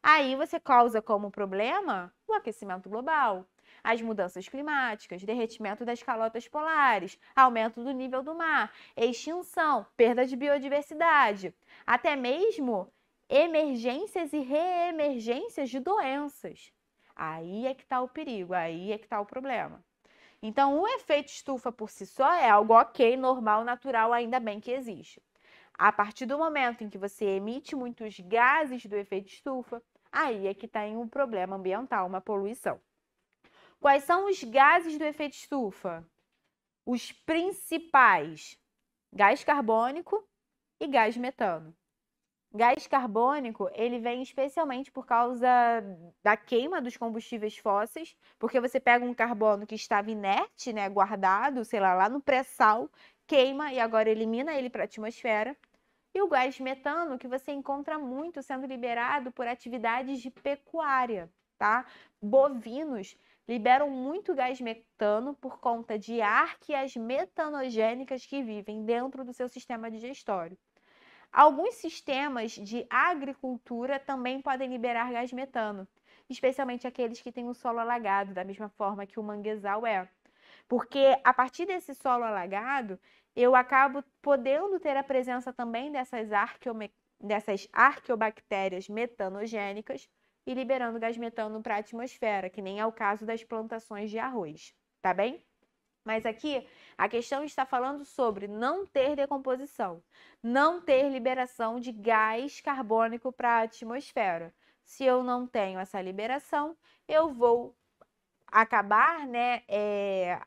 Aí você causa como problema o aquecimento global, as mudanças climáticas, derretimento das calotas polares, aumento do nível do mar, extinção, perda de biodiversidade, até mesmo emergências e reemergências de doenças. Aí é que está o perigo, aí é que está o problema. Então, o efeito estufa por si só é algo ok, normal, natural, ainda bem que existe. A partir do momento em que você emite muitos gases do efeito estufa, aí é que está em um problema ambiental, uma poluição. Quais são os gases do efeito estufa? Os principais: gás carbônico e gás metano gás carbônico, ele vem especialmente por causa da queima dos combustíveis fósseis, porque você pega um carbono que estava inerte, né, guardado, sei lá, lá no pré-sal, queima e agora elimina ele para a atmosfera. E o gás metano que você encontra muito sendo liberado por atividades de pecuária, tá? Bovinos liberam muito gás metano por conta de arqueas metanogênicas que vivem dentro do seu sistema digestório. Alguns sistemas de agricultura também podem liberar gás metano, especialmente aqueles que têm o solo alagado, da mesma forma que o manguezal é. Porque a partir desse solo alagado, eu acabo podendo ter a presença também dessas, arqueome... dessas arqueobactérias metanogênicas e liberando gás metano para a atmosfera, que nem é o caso das plantações de arroz, tá bem? Mas aqui a questão está falando sobre não ter decomposição, não ter liberação de gás carbônico para a atmosfera. Se eu não tenho essa liberação, eu vou acabar né, é,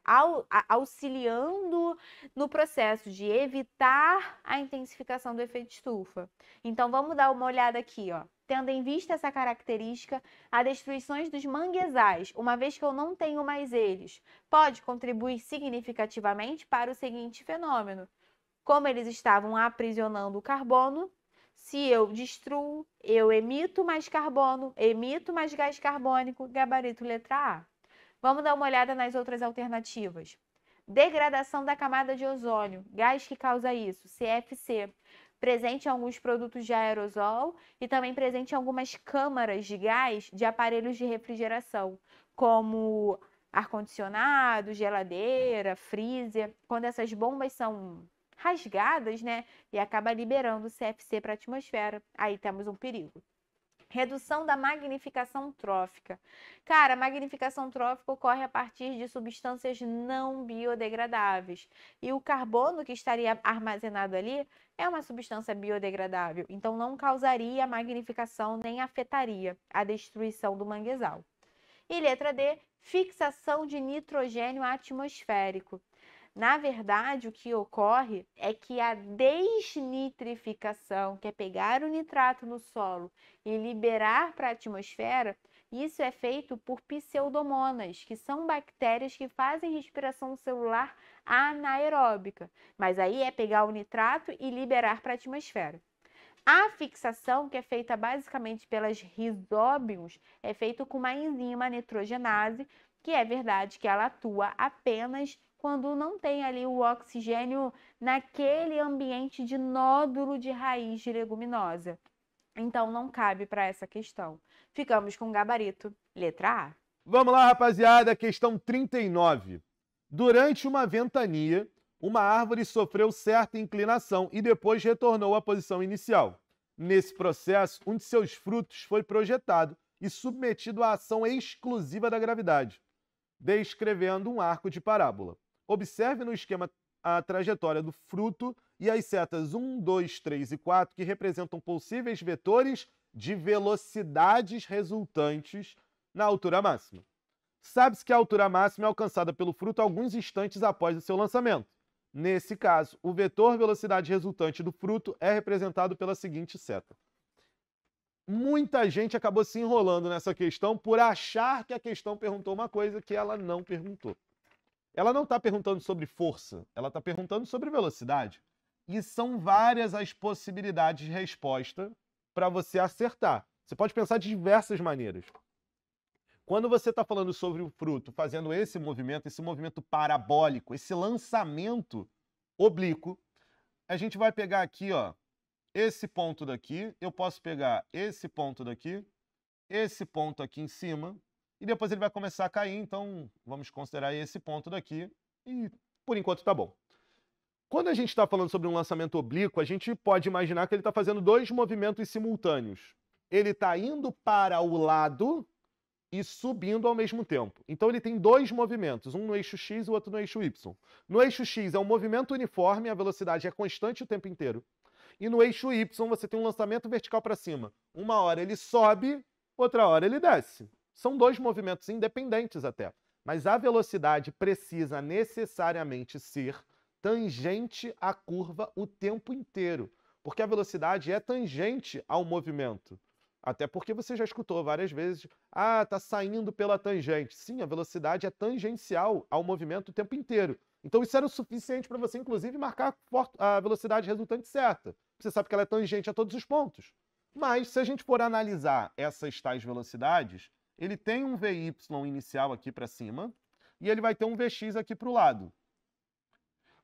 auxiliando no processo de evitar a intensificação do efeito estufa. Então vamos dar uma olhada aqui, ó tendo em vista essa característica, a destruição dos manguezais, uma vez que eu não tenho mais eles, pode contribuir significativamente para o seguinte fenômeno. Como eles estavam aprisionando o carbono, se eu destruo, eu emito mais carbono, emito mais gás carbônico, gabarito letra A. Vamos dar uma olhada nas outras alternativas. Degradação da camada de ozônio, gás que causa isso, CFC presente em alguns produtos de aerosol e também presente em algumas câmaras de gás de aparelhos de refrigeração, como ar-condicionado, geladeira, freezer. Quando essas bombas são rasgadas, né, e acaba liberando o CFC para a atmosfera, aí temos um perigo. Redução da magnificação trófica. Cara, a magnificação trófica ocorre a partir de substâncias não biodegradáveis. E o carbono que estaria armazenado ali é uma substância biodegradável, então não causaria magnificação nem afetaria a destruição do manguezal. E letra D, fixação de nitrogênio atmosférico. Na verdade, o que ocorre é que a desnitrificação, que é pegar o nitrato no solo e liberar para a atmosfera, isso é feito por pseudomonas, que são bactérias que fazem respiração celular anaeróbica. Mas aí é pegar o nitrato e liberar para a atmosfera. A fixação, que é feita basicamente pelas rizóbios, é feita com uma enzima nitrogenase, que é verdade que ela atua apenas quando não tem ali o oxigênio naquele ambiente de nódulo de raiz de leguminosa. Então não cabe para essa questão. Ficamos com o gabarito, letra A. Vamos lá, rapaziada, questão 39. Durante uma ventania, uma árvore sofreu certa inclinação e depois retornou à posição inicial. Nesse processo, um de seus frutos foi projetado e submetido à ação exclusiva da gravidade, descrevendo um arco de parábola. Observe no esquema a trajetória do fruto e as setas 1, 2, 3 e 4, que representam possíveis vetores de velocidades resultantes na altura máxima. Sabe-se que a altura máxima é alcançada pelo fruto alguns instantes após o seu lançamento. Nesse caso, o vetor velocidade resultante do fruto é representado pela seguinte seta. Muita gente acabou se enrolando nessa questão por achar que a questão perguntou uma coisa que ela não perguntou ela não está perguntando sobre força, ela está perguntando sobre velocidade. E são várias as possibilidades de resposta para você acertar. Você pode pensar de diversas maneiras. Quando você está falando sobre o fruto, fazendo esse movimento, esse movimento parabólico, esse lançamento oblíquo, a gente vai pegar aqui, ó, esse ponto daqui, eu posso pegar esse ponto daqui, esse ponto aqui em cima, e depois ele vai começar a cair, então vamos considerar esse ponto daqui e por enquanto tá bom. Quando a gente está falando sobre um lançamento oblíquo, a gente pode imaginar que ele está fazendo dois movimentos simultâneos. Ele está indo para o lado e subindo ao mesmo tempo. Então ele tem dois movimentos, um no eixo x e o outro no eixo y. No eixo x é um movimento uniforme, a velocidade é constante o tempo inteiro. E no eixo y você tem um lançamento vertical para cima. Uma hora ele sobe, outra hora ele desce. São dois movimentos independentes até, mas a velocidade precisa necessariamente ser tangente à curva o tempo inteiro, porque a velocidade é tangente ao movimento. Até porque você já escutou várias vezes, ah, tá saindo pela tangente. Sim, a velocidade é tangencial ao movimento o tempo inteiro. Então isso era o suficiente para você, inclusive, marcar a velocidade resultante certa. Você sabe que ela é tangente a todos os pontos. Mas se a gente for analisar essas tais velocidades, ele tem um VY inicial aqui para cima e ele vai ter um VX aqui para o lado.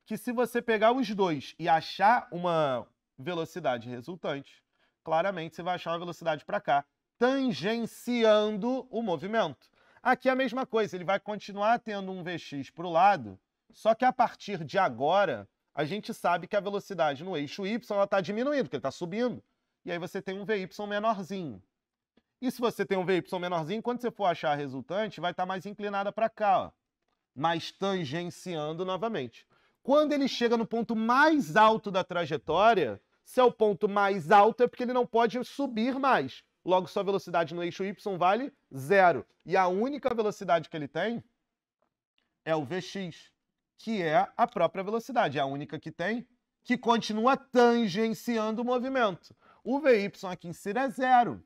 Que se você pegar os dois e achar uma velocidade resultante, claramente você vai achar uma velocidade para cá, tangenciando o movimento. Aqui é a mesma coisa, ele vai continuar tendo um VX para o lado, só que a partir de agora, a gente sabe que a velocidade no eixo Y está diminuindo, porque ele está subindo. E aí você tem um VY menorzinho. E se você tem um VY menorzinho, quando você for achar a resultante, vai estar tá mais inclinada para cá, ó, mais tangenciando novamente. Quando ele chega no ponto mais alto da trajetória, se é o ponto mais alto é porque ele não pode subir mais. Logo, sua velocidade no eixo Y vale zero. E a única velocidade que ele tem é o Vx, que é a própria velocidade, é a única que tem, que continua tangenciando o movimento. O Vy aqui em cima si é zero.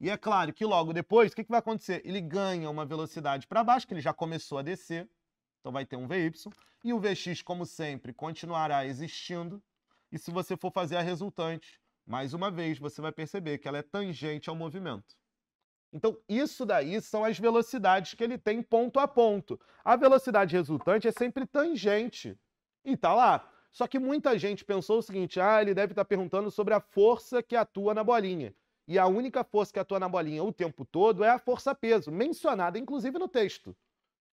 E é claro que logo depois, o que, que vai acontecer? Ele ganha uma velocidade para baixo, que ele já começou a descer, então vai ter um VY. E o VX, como sempre, continuará existindo. E se você for fazer a resultante, mais uma vez, você vai perceber que ela é tangente ao movimento. Então, isso daí são as velocidades que ele tem ponto a ponto. A velocidade resultante é sempre tangente. E tá lá. Só que muita gente pensou o seguinte: ah, ele deve estar tá perguntando sobre a força que atua na bolinha. E a única força que atua na bolinha o tempo todo é a força-peso, mencionada inclusive no texto.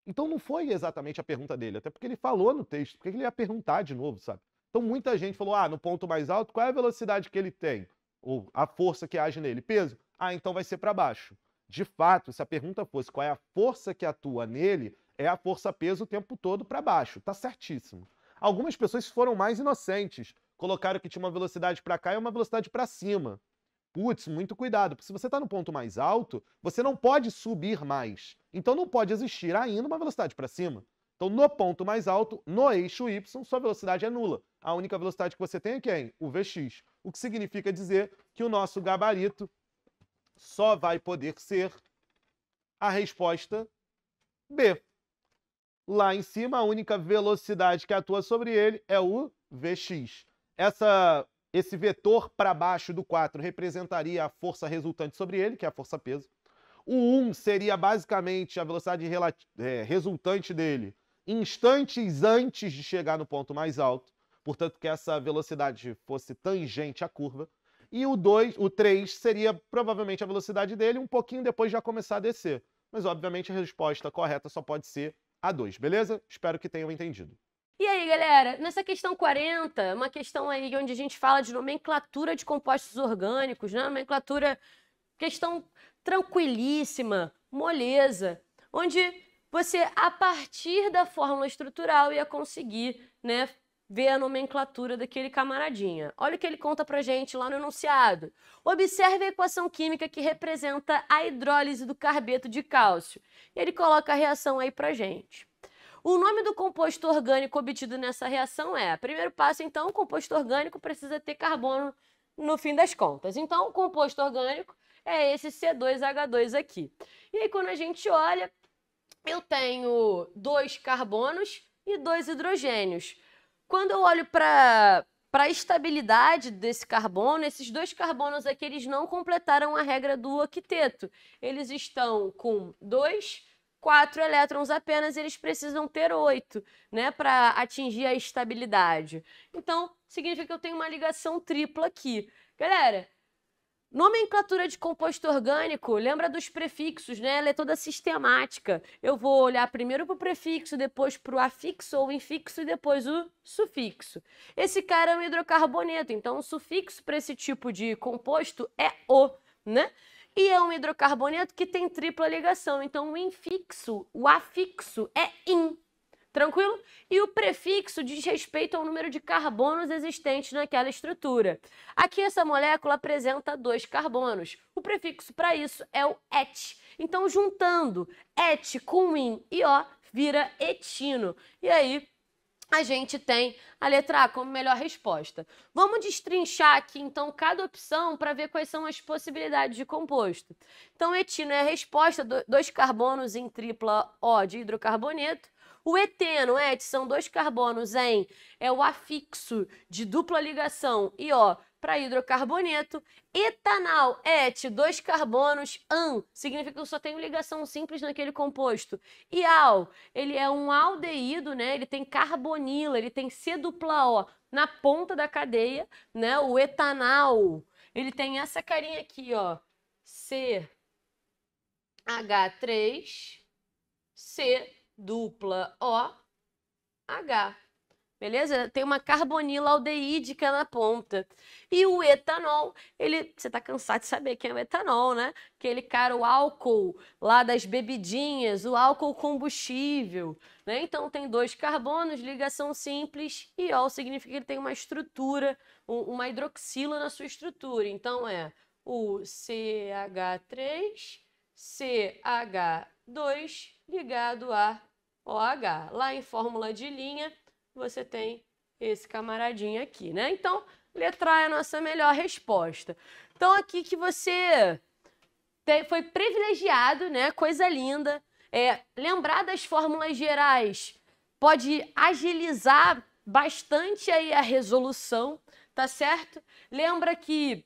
Então não foi exatamente a pergunta dele, até porque ele falou no texto, porque ele ia perguntar de novo, sabe? Então muita gente falou: ah, no ponto mais alto, qual é a velocidade que ele tem? Ou a força que age nele? Peso? Ah, então vai ser para baixo. De fato, se a pergunta fosse qual é a força que atua nele, é a força-peso o tempo todo para baixo. Tá certíssimo. Algumas pessoas foram mais inocentes, colocaram que tinha uma velocidade para cá e uma velocidade para cima. Putz, muito cuidado, porque se você está no ponto mais alto, você não pode subir mais. Então não pode existir ainda uma velocidade para cima. Então, no ponto mais alto, no eixo y, sua velocidade é nula. A única velocidade que você tem é quem? O Vx. O que significa dizer que o nosso gabarito só vai poder ser a resposta B. Lá em cima, a única velocidade que atua sobre ele é o Vx. Essa esse vetor para baixo do 4 representaria a força resultante sobre ele, que é a força peso. O 1 seria basicamente a velocidade é, resultante dele instantes antes de chegar no ponto mais alto, portanto que essa velocidade fosse tangente à curva. E o 2, o 3 seria provavelmente a velocidade dele um pouquinho depois de já começar a descer. Mas obviamente a resposta correta só pode ser a 2, beleza? Espero que tenham entendido. E aí, galera, nessa questão 40, uma questão aí onde a gente fala de nomenclatura de compostos orgânicos, né? nomenclatura, questão tranquilíssima, moleza, onde você, a partir da fórmula estrutural, ia conseguir né, ver a nomenclatura daquele camaradinha. Olha o que ele conta pra gente lá no enunciado. Observe a equação química que representa a hidrólise do carbeto de cálcio. Ele coloca a reação aí pra gente. O nome do composto orgânico obtido nessa reação é: primeiro passo, então, o composto orgânico precisa ter carbono no fim das contas. Então, o composto orgânico é esse C2H2 aqui. E aí, quando a gente olha, eu tenho dois carbonos e dois hidrogênios. Quando eu olho para para a estabilidade desse carbono, esses dois carbonos aqui eles não completaram a regra do octeto. Eles estão com dois quatro elétrons apenas, eles precisam ter oito, né, para atingir a estabilidade. Então, significa que eu tenho uma ligação tripla aqui. Galera, nomenclatura de composto orgânico, lembra dos prefixos, né? Ela é toda sistemática. Eu vou olhar primeiro para o prefixo, depois para o afixo ou infixo e depois o sufixo. Esse cara é um hidrocarboneto, então o sufixo para esse tipo de composto é o, né? E é um hidrocarboneto que tem tripla ligação. Então, o infixo, o afixo é in. Tranquilo? E o prefixo diz respeito ao número de carbonos existentes naquela estrutura. Aqui, essa molécula apresenta dois carbonos. O prefixo para isso é o et. Então, juntando et com in e o, vira etino. E aí, a gente tem a letra A como melhor resposta. Vamos destrinchar aqui, então, cada opção para ver quais são as possibilidades de composto. Então, etino é a resposta, dois carbonos em tripla O de hidrocarboneto. O eteno, et, são dois carbonos em, é o afixo de dupla ligação e O para hidrocarboneto. Etanal, et, dois carbonos, an, significa que eu só tenho ligação simples naquele composto. E al, ele é um aldeído, né? Ele tem carbonila, ele tem C dupla O na ponta da cadeia, né? O etanal, ele tem essa carinha aqui, ó. C H3 C dupla O H beleza? Tem uma carbonila aldeídica na ponta. E o etanol, ele, você tá cansado de saber que é o etanol, né? Aquele cara, o álcool lá das bebidinhas, o álcool combustível, né? Então tem dois carbonos, ligação simples, e ó significa que ele tem uma estrutura, uma hidroxila na sua estrutura. Então é o CH3, CH2 ligado a OH. Lá em fórmula de linha, você tem esse camaradinho aqui, né? Então, letra A é a nossa melhor resposta. Então, aqui que você tem, foi privilegiado, né? Coisa linda. É, lembrar das fórmulas gerais pode agilizar bastante aí a resolução, tá certo? Lembra que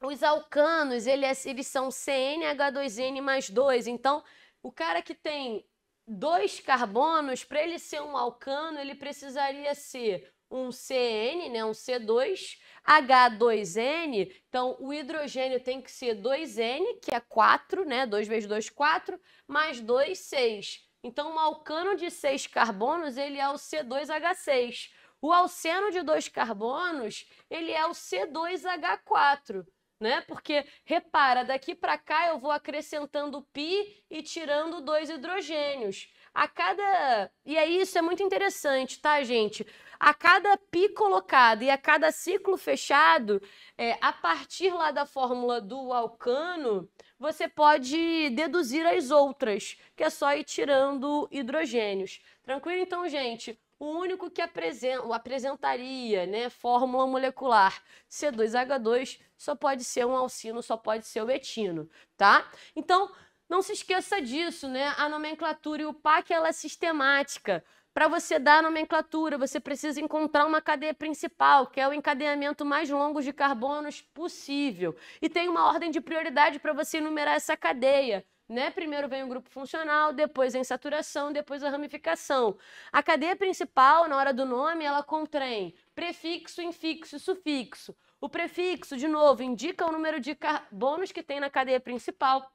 os alcanos, eles, eles são CnH2n mais 2, então o cara que tem dois carbonos, para ele ser um alcano, ele precisaria ser um CN, né, um C2, H2N, então o hidrogênio tem que ser 2N, que é 4, né, 2 vezes 2, 4, mais 2, 6. Então, um alcano de 6 carbonos, ele é o C2H6. O alceno de 2 carbonos, ele é o C2H4 né? Porque repara, daqui para cá eu vou acrescentando pi e tirando dois hidrogênios. A cada e aí isso é muito interessante, tá, gente? A cada pi colocado e a cada ciclo fechado, é, a partir lá da fórmula do alcano, você pode deduzir as outras, que é só ir tirando hidrogênios. Tranquilo? Então, gente, o único que apresenta, apresentaria né, fórmula molecular C2H2 só pode ser um alcino, só pode ser o etino, tá? Então, não se esqueça disso, né? A nomenclatura e o PAC ela é sistemática. Para você dar a nomenclatura, você precisa encontrar uma cadeia principal, que é o encadeamento mais longo de carbonos possível. E tem uma ordem de prioridade para você enumerar essa cadeia. Né? Primeiro vem o grupo funcional, depois a insaturação, depois a ramificação. A cadeia principal, na hora do nome, ela contém prefixo, infixo e sufixo. O prefixo, de novo, indica o número de carbonos que tem na cadeia principal.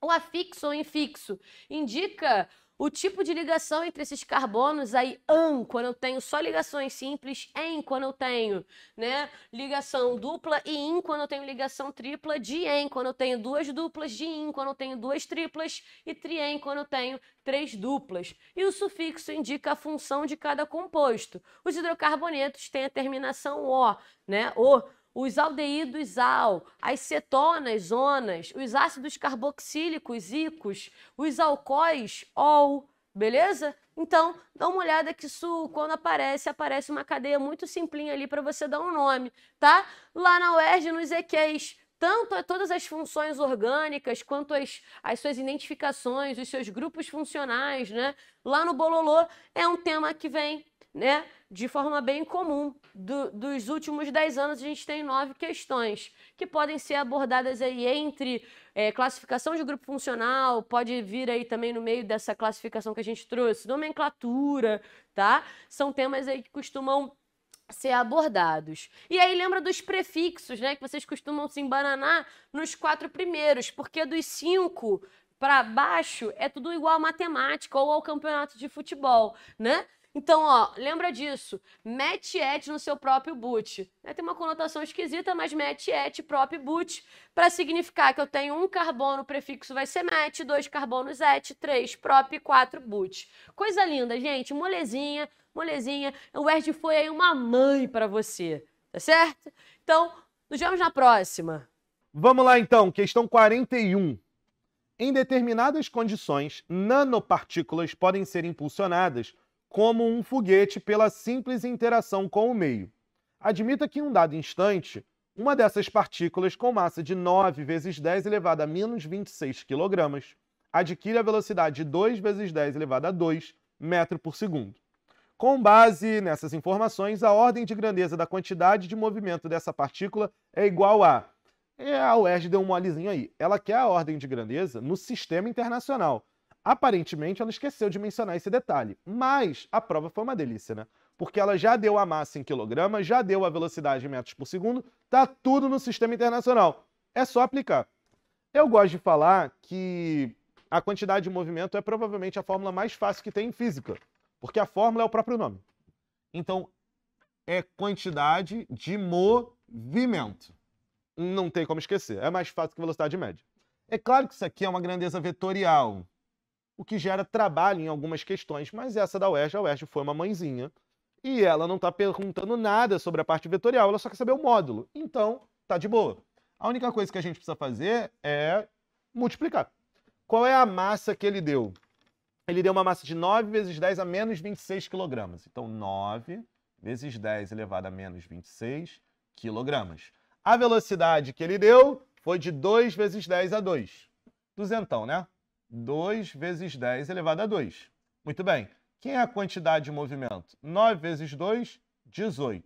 O afixo ou infixo indica o tipo de ligação entre esses carbonos aí, an, quando eu tenho só ligações simples, em, quando eu tenho, né, ligação dupla e in, quando eu tenho ligação tripla, de em, quando eu tenho duas duplas, de in, quando eu tenho duas triplas e trien quando eu tenho três duplas. E o sufixo indica a função de cada composto. Os hidrocarbonetos têm a terminação O, né, o os aldeídos al, as cetonas, zonas, os ácidos carboxílicos, icos, os alcoóis, ol, beleza? Então, dá uma olhada que isso, quando aparece, aparece uma cadeia muito simplinha ali para você dar um nome, tá? Lá na UERJ, nos EQs, tanto todas as funções orgânicas, quanto as, as suas identificações, os seus grupos funcionais, né? Lá no Bololô, é um tema que vem, né? de forma bem comum. Do, dos últimos 10 anos, a gente tem nove questões que podem ser abordadas aí entre é, classificação de grupo funcional, pode vir aí também no meio dessa classificação que a gente trouxe, nomenclatura, tá? São temas aí que costumam ser abordados. E aí lembra dos prefixos, né, que vocês costumam se embananar nos quatro primeiros, porque dos cinco para baixo é tudo igual à matemática ou ao campeonato de futebol, né? Então, ó, lembra disso. Mete et no seu próprio boot. Né, tem uma conotação esquisita, mas match et próprio boot para significar que eu tenho um carbono, o prefixo vai ser met, dois carbonos et, três prop, quatro boot. Coisa linda, gente. Molezinha, molezinha. O Erd foi aí uma mãe para você, tá certo? Então, nos vemos na próxima. Vamos lá então, questão 41. Em determinadas condições, nanopartículas podem ser impulsionadas como um foguete pela simples interação com o meio. Admita que em um dado instante, uma dessas partículas com massa de 9 vezes 10 elevada a menos 26 kg adquire a velocidade de 2 vezes 10 elevada a 2 metro por segundo. Com base nessas informações, a ordem de grandeza da quantidade de movimento dessa partícula é igual a. É a UERJ deu um molezinho aí. Ela quer a ordem de grandeza no sistema internacional. Aparentemente, ela esqueceu de mencionar esse detalhe, mas a prova foi uma delícia, né? Porque ela já deu a massa em quilogramas, já deu a velocidade em metros por segundo, tá tudo no sistema internacional. É só aplicar. Eu gosto de falar que a quantidade de movimento é provavelmente a fórmula mais fácil que tem em física, porque a fórmula é o próprio nome. Então, é quantidade de movimento. Não tem como esquecer, é mais fácil que velocidade média. É claro que isso aqui é uma grandeza vetorial, o que gera trabalho em algumas questões, mas essa da UERJ, a UERJ foi uma mãezinha, e ela não está perguntando nada sobre a parte vetorial, ela só quer saber o módulo. Então, tá de boa. A única coisa que a gente precisa fazer é multiplicar. Qual é a massa que ele deu? Ele deu uma massa de 9 vezes 10 a menos 26 quilogramas. Então, 9 vezes 10 elevado a menos 26 quilogramas. A velocidade que ele deu foi de 2 vezes 10 a 2. Duzentão, né? 2 vezes 10 elevado a 2. Muito bem. Quem é a quantidade de movimento? 9 vezes 2, 18.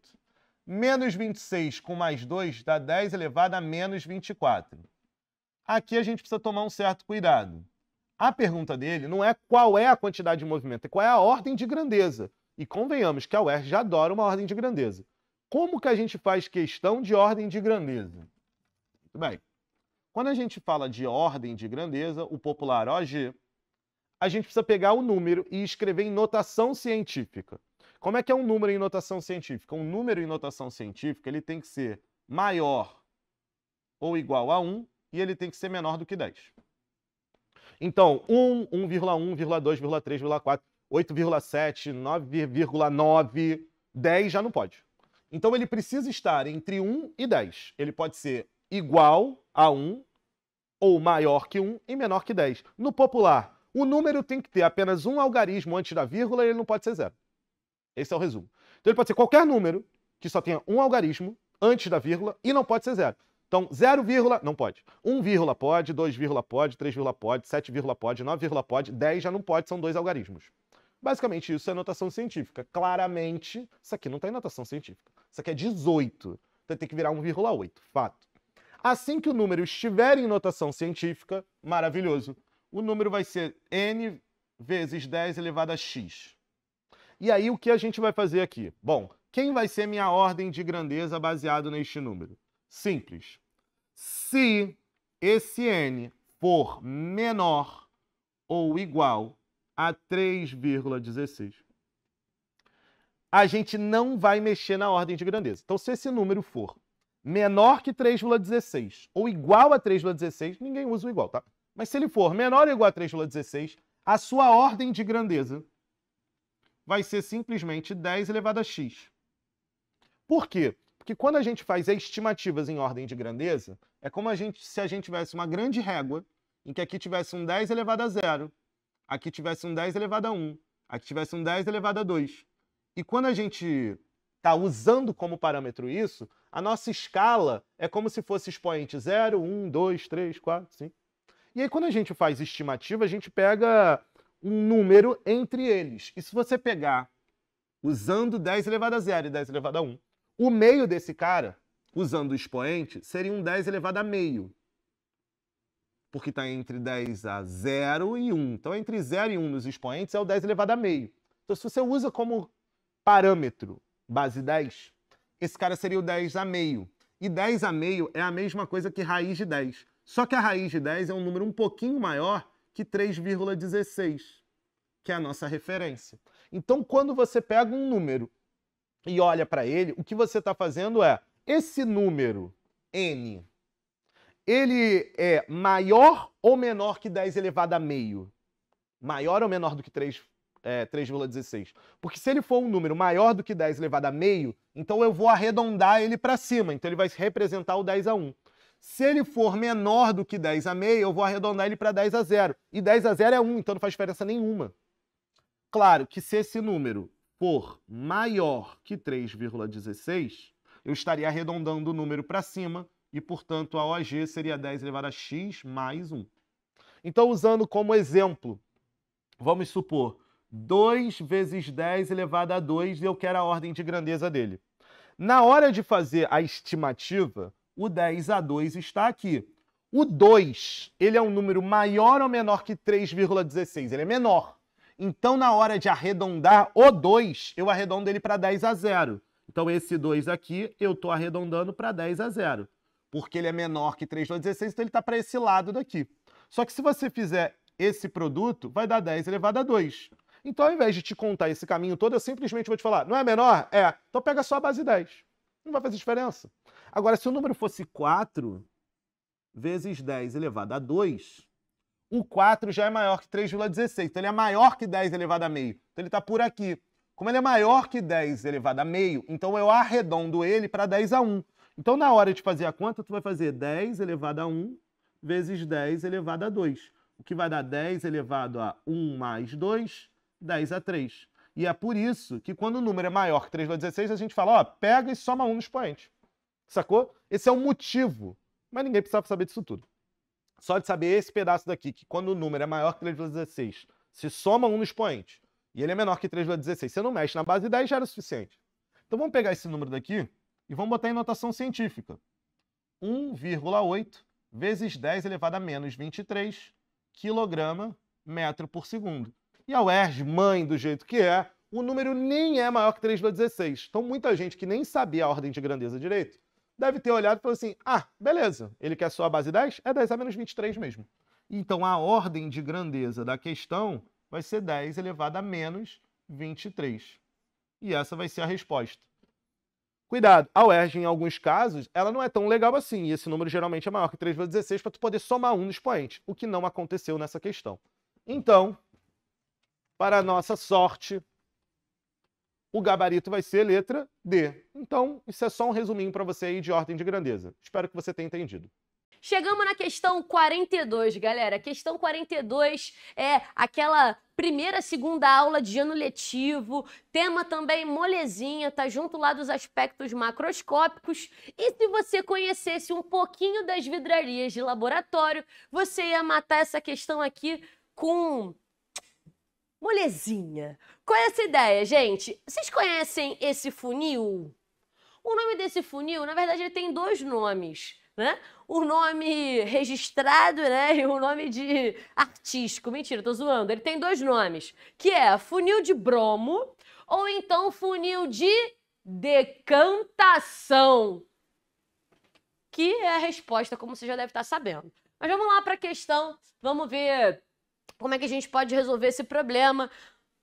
Menos 26 com mais 2 dá 10 elevado a menos 24. Aqui a gente precisa tomar um certo cuidado. A pergunta dele não é qual é a quantidade de movimento, é qual é a ordem de grandeza. E convenhamos que a UERJ já adora uma ordem de grandeza. Como que a gente faz questão de ordem de grandeza? Muito bem. Quando a gente fala de ordem de grandeza, o popular OG, a gente precisa pegar o número e escrever em notação científica. Como é que é um número em notação científica? Um número em notação científica ele tem que ser maior ou igual a 1 e ele tem que ser menor do que 10. Então, 1, 1,1, 1,2, 1,3, 1,4, 8,7, 9,9, 10 já não pode. Então ele precisa estar entre 1 e 10. Ele pode ser igual a 1, ou maior que 1 e menor que 10. No popular, o número tem que ter apenas um algarismo antes da vírgula e ele não pode ser zero. Esse é o resumo. Então ele pode ser qualquer número que só tenha um algarismo antes da vírgula e não pode ser zero. Então, 0, vírgula, não pode. 1, vírgula pode, 2, vírgula pode, 3, vírgula pode, 7, vírgula pode, 9, vírgula pode, 10 já não pode, são dois algarismos. Basicamente, isso é notação científica. Claramente, isso aqui não tem tá notação científica. Isso aqui é 18. Então tem que virar 1,8. Fato. Assim que o número estiver em notação científica, maravilhoso, o número vai ser n vezes 10 elevado a x. E aí o que a gente vai fazer aqui? Bom, quem vai ser minha ordem de grandeza baseado neste número? Simples. Se esse n for menor ou igual a 3,16, a gente não vai mexer na ordem de grandeza. Então, se esse número for menor que 3,16 ou igual a 3,16, ninguém usa o igual, tá? Mas se ele for menor ou igual a 3,16, a sua ordem de grandeza vai ser simplesmente 10 elevado a x. Por quê? Porque quando a gente faz estimativas em ordem de grandeza, é como a gente, se a gente tivesse uma grande régua, em que aqui tivesse um 10 elevado a 0, aqui tivesse um 10 elevado a 1, aqui tivesse um 10 elevado a 2. E quando a gente está usando como parâmetro isso, a nossa escala é como se fosse expoente 0, 1, 2, 3, 4, 5. E aí, quando a gente faz estimativa, a gente pega um número entre eles. E se você pegar, usando 10 elevado a 0 e 10 elevado a 1, o meio desse cara, usando o expoente, seria um 10 elevado a meio. Porque está entre 10 a 0 e 1. Então, entre 0 e 1 nos expoentes é o 10 elevado a meio. Então, se você usa como parâmetro base 10, esse cara seria o 10 a meio. E 10 a meio é a mesma coisa que raiz de 10. Só que a raiz de 10 é um número um pouquinho maior que 3,16, que é a nossa referência. Então, quando você pega um número e olha para ele, o que você está fazendo é esse número n, ele é maior ou menor que 10 elevado a meio? Maior ou menor do que 3 é, 3,16. Porque se ele for um número maior do que 10 elevado a meio, então eu vou arredondar ele para cima, então ele vai representar o 10 a 1. Se ele for menor do que 10 a meio, eu vou arredondar ele para 10 a 0. E 10 a 0 é 1, então não faz diferença nenhuma. Claro que se esse número for maior que 3,16, eu estaria arredondando o número para cima e, portanto, a OG seria 10 elevado a x mais 1. Então, usando como exemplo, vamos supor 2 vezes 10 elevado a 2, e eu quero a ordem de grandeza dele. Na hora de fazer a estimativa, o 10 a 2 está aqui. O 2, ele é um número maior ou menor que 3,16? Ele é menor. Então, na hora de arredondar o 2, eu arredondo ele para 10 a 0. Então, esse 2 aqui, eu estou arredondando para 10 a 0. Porque ele é menor que 3,16, então ele está para esse lado daqui. Só que se você fizer esse produto, vai dar 10 elevado a 2. Então, ao invés de te contar esse caminho todo, eu simplesmente vou te falar, não é menor? É. Então pega só a base 10. Não vai fazer diferença. Agora, se o número fosse 4 vezes 10 elevado a 2, o 4 já é maior que 3,16. Então ele é maior que 10 elevado a meio. Então ele está por aqui. Como ele é maior que 10 elevado a meio, então eu arredondo ele para 10 a 1. Então na hora de fazer a conta, tu vai fazer 10 elevado a 1 vezes 10 elevado a 2, o que vai dar 10 elevado a 1 mais 2, 10 a 3. E é por isso que quando o número é maior que 3 vezes 16, a gente fala, ó, pega e soma 1 no expoente. Sacou? Esse é o motivo. Mas ninguém precisava saber disso tudo. Só de saber esse pedaço daqui, que quando o número é maior que 3 vezes 16, se soma 1 no expoente, e ele é menor que 3 vezes 16, você não mexe na base de 10, já era o suficiente. Então vamos pegar esse número daqui e vamos botar em notação científica. 1,8 vezes 10 elevado a menos 23 quilograma metro por segundo. E a UERJ, mãe do jeito que é, o número nem é maior que 3,16. Então, muita gente que nem sabia a ordem de grandeza direito deve ter olhado e falou assim: ah, beleza, ele quer só a base 10? É 10 a menos 23 mesmo. Então, a ordem de grandeza da questão vai ser 10 elevado a menos 23. E essa vai ser a resposta. Cuidado, a UERJ, em alguns casos, ela não é tão legal assim, e esse número geralmente é maior que 3,16 para tu poder somar um no expoente, o que não aconteceu nessa questão. Então, para nossa sorte, o gabarito vai ser letra D. Então, isso é só um resuminho para você aí de ordem de grandeza. Espero que você tenha entendido. Chegamos na questão 42, galera. A questão 42 é aquela primeira, segunda aula de ano letivo, tema também molezinha, tá junto lá dos aspectos macroscópicos. E se você conhecesse um pouquinho das vidrarias de laboratório, você ia matar essa questão aqui com molezinha. Qual é essa ideia, gente? Vocês conhecem esse funil? O nome desse funil, na verdade, ele tem dois nomes, né? O nome registrado, né? *laughs* E o nome de artístico. Mentira, tô zoando. Ele tem dois nomes, que é funil de bromo ou então funil de decantação. Que é a resposta, como você já deve estar sabendo. Mas vamos lá para a questão, vamos ver como é que a gente pode resolver esse problema?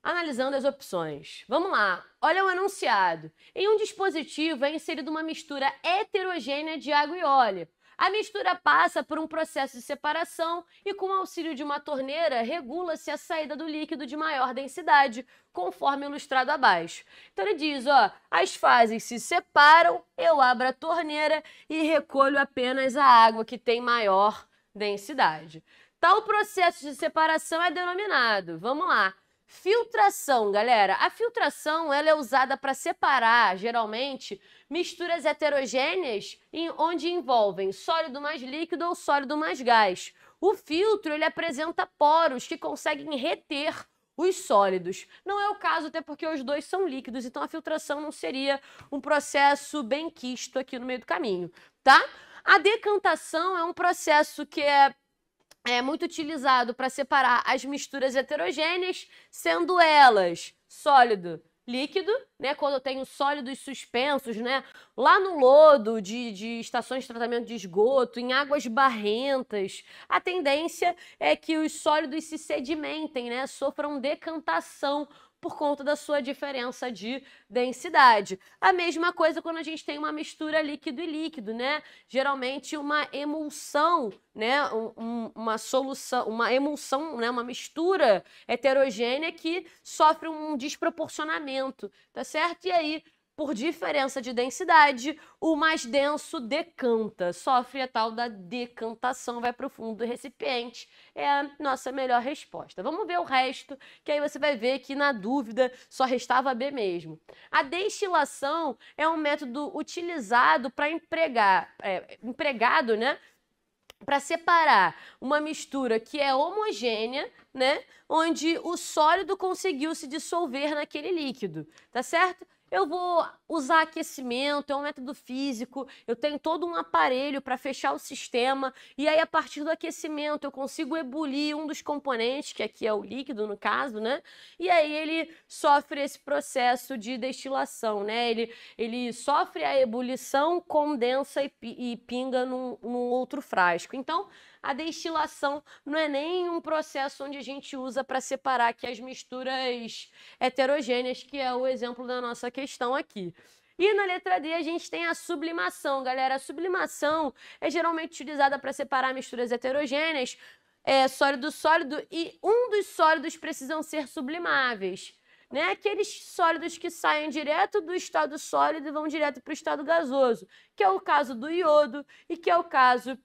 Analisando as opções. Vamos lá, olha o enunciado. Em um dispositivo é inserida uma mistura heterogênea de água e óleo. A mistura passa por um processo de separação e, com o auxílio de uma torneira, regula-se a saída do líquido de maior densidade, conforme ilustrado abaixo. Então ele diz: ó, as fases se separam, eu abro a torneira e recolho apenas a água que tem maior densidade. Tal processo de separação é denominado, vamos lá, filtração, galera. A filtração ela é usada para separar, geralmente, misturas heterogêneas em onde envolvem sólido mais líquido ou sólido mais gás. O filtro ele apresenta poros que conseguem reter os sólidos. Não é o caso, até porque os dois são líquidos, então a filtração não seria um processo bem quisto aqui no meio do caminho, tá? A decantação é um processo que é é muito utilizado para separar as misturas heterogêneas, sendo elas sólido, líquido, né? Quando eu tenho sólidos suspensos, né? Lá no lodo de, de estações de tratamento de esgoto, em águas barrentas, a tendência é que os sólidos se sedimentem, né? Sofram decantação por conta da sua diferença de densidade. A mesma coisa quando a gente tem uma mistura líquido e líquido, né? Geralmente uma emulsão, né? Um, um, uma solução, uma emulsão, né? uma mistura heterogênea que sofre um desproporcionamento, tá certo? E aí por diferença de densidade, o mais denso decanta, sofre a tal da decantação, vai para o fundo do recipiente. É a nossa melhor resposta. Vamos ver o resto, que aí você vai ver que na dúvida só restava B mesmo. A destilação é um método utilizado para empregar, é, empregado, né? para separar uma mistura que é homogênea, né, onde o sólido conseguiu se dissolver naquele líquido, tá certo? eu vou usar aquecimento, é um método físico, eu tenho todo um aparelho para fechar o sistema, e aí a partir do aquecimento eu consigo ebulir um dos componentes, que aqui é o líquido no caso, né? E aí ele sofre esse processo de destilação, né? Ele, ele sofre a ebulição, condensa e, e pinga num, num outro frasco. Então, a destilação não é nem um processo onde a gente usa para separar aqui as misturas heterogêneas, que é o exemplo da nossa questão aqui. E na letra D a gente tem a sublimação, galera. A sublimação é geralmente utilizada para separar misturas heterogêneas, é, sólido sólido, e um dos sólidos precisam ser sublimáveis. Né? Aqueles sólidos que saem direto do estado sólido e vão direto para o estado gasoso, que é o caso do iodo e que é o caso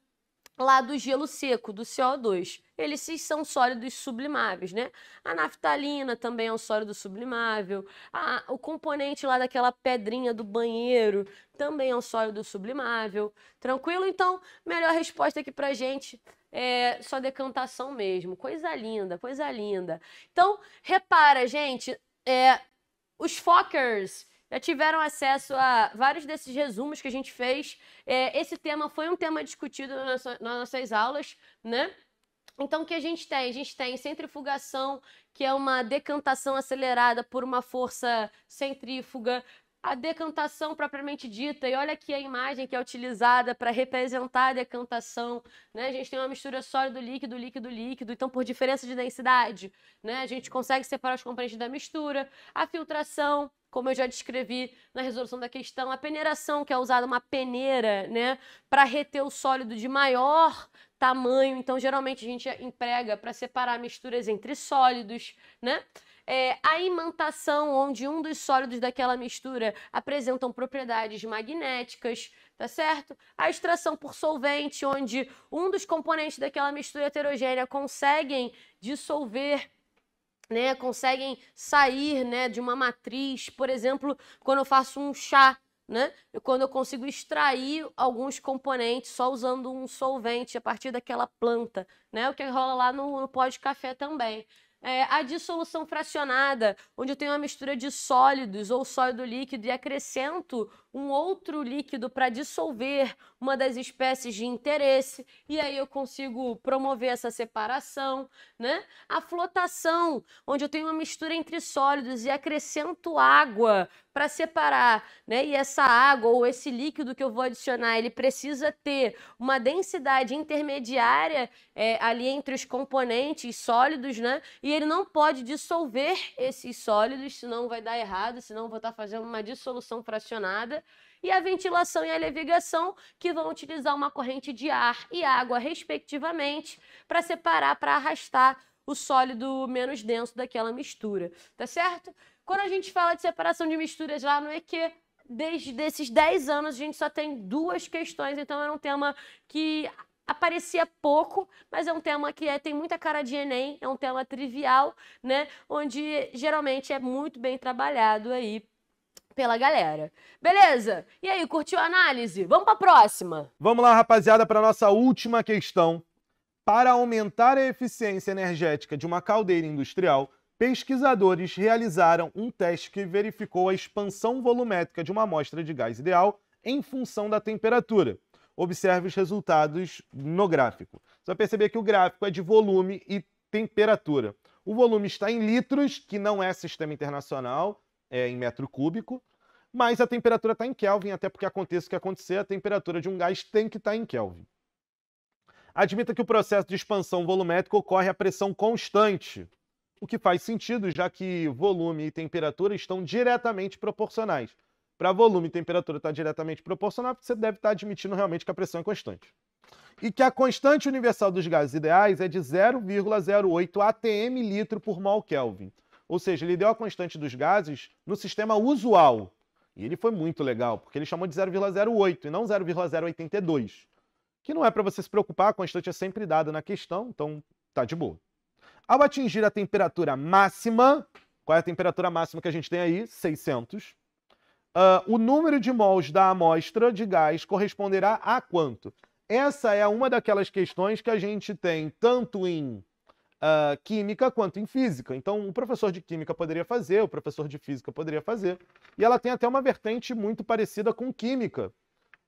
lá do gelo seco, do CO2. Eles são sólidos sublimáveis, né? A naftalina também é um sólido sublimável. A, o componente lá daquela pedrinha do banheiro também é um sólido sublimável. Tranquilo? Então, melhor resposta aqui pra gente é só decantação mesmo. Coisa linda, coisa linda. Então, repara, gente, é, os Fockers já tiveram acesso a vários desses resumos que a gente fez. É, esse tema foi um tema discutido nas, nas nossas aulas, né? Então, o que a gente tem? A gente tem centrifugação, que é uma decantação acelerada por uma força centrífuga, a decantação propriamente dita. E olha aqui a imagem que é utilizada para representar a decantação. Né? A gente tem uma mistura sólido-líquido, líquido-líquido. Então, por diferença de densidade, né? a gente consegue separar os componentes da mistura. A filtração, como eu já descrevi na resolução da questão, a peneiração, que é usada uma peneira, né, para reter o sólido de maior tamanho. Então, geralmente a gente emprega para separar misturas entre sólidos, né? É, a imantação, onde um dos sólidos daquela mistura apresentam propriedades magnéticas, tá certo? A extração por solvente, onde um dos componentes daquela mistura heterogênea conseguem dissolver né, conseguem sair né, de uma matriz. Por exemplo, quando eu faço um chá, né, quando eu consigo extrair alguns componentes só usando um solvente a partir daquela planta, né, o que rola lá no, no pó de café também. É, a dissolução fracionada, onde eu tenho uma mistura de sólidos ou sólido líquido e acrescento um outro líquido para dissolver uma das espécies de interesse, e aí eu consigo promover essa separação, né? A flotação, onde eu tenho uma mistura entre sólidos e acrescento água para separar, né? E essa água ou esse líquido que eu vou adicionar, ele precisa ter uma densidade intermediária é, ali entre os componentes sólidos, né? E ele não pode dissolver esses sólidos, senão vai dar errado, senão vou estar tá fazendo uma dissolução fracionada e a ventilação e a levigação, que vão utilizar uma corrente de ar e água, respectivamente, para separar, para arrastar o sólido menos denso daquela mistura, tá certo? Quando a gente fala de separação de misturas lá no EQ, desde esses 10 anos a gente só tem duas questões, então era é um tema que aparecia pouco, mas é um tema que é, tem muita cara de Enem, é um tema trivial, né? Onde geralmente é muito bem trabalhado aí pela galera. Beleza? E aí, curtiu a análise? Vamos para a próxima. Vamos lá, rapaziada, para nossa última questão. Para aumentar a eficiência energética de uma caldeira industrial, pesquisadores realizaram um teste que verificou a expansão volumétrica de uma amostra de gás ideal em função da temperatura. Observe os resultados no gráfico. Você vai perceber que o gráfico é de volume e temperatura. O volume está em litros, que não é sistema internacional, é, em metro cúbico, mas a temperatura está em Kelvin, até porque aconteça o que acontecer, a temperatura de um gás tem que estar tá em Kelvin. Admita que o processo de expansão volumétrica ocorre a pressão constante, o que faz sentido, já que volume e temperatura estão diretamente proporcionais. Para volume e temperatura estar tá diretamente proporcional, você deve estar tá admitindo realmente que a pressão é constante. E que a constante universal dos gases ideais é de 0,08 atm litro por mol Kelvin. Ou seja, ele deu a constante dos gases no sistema usual. E ele foi muito legal, porque ele chamou de 0,08 e não 0,082. Que não é para você se preocupar, a constante é sempre dada na questão, então tá de boa. Ao atingir a temperatura máxima, qual é a temperatura máxima que a gente tem aí? 600. Uh, ah, o número de mols da amostra de gás corresponderá a quanto? Essa é uma daquelas questões que a gente tem tanto em ah, química quanto em física. Então, o professor de química poderia fazer, o professor de física poderia fazer. E ela tem até uma vertente muito parecida com química,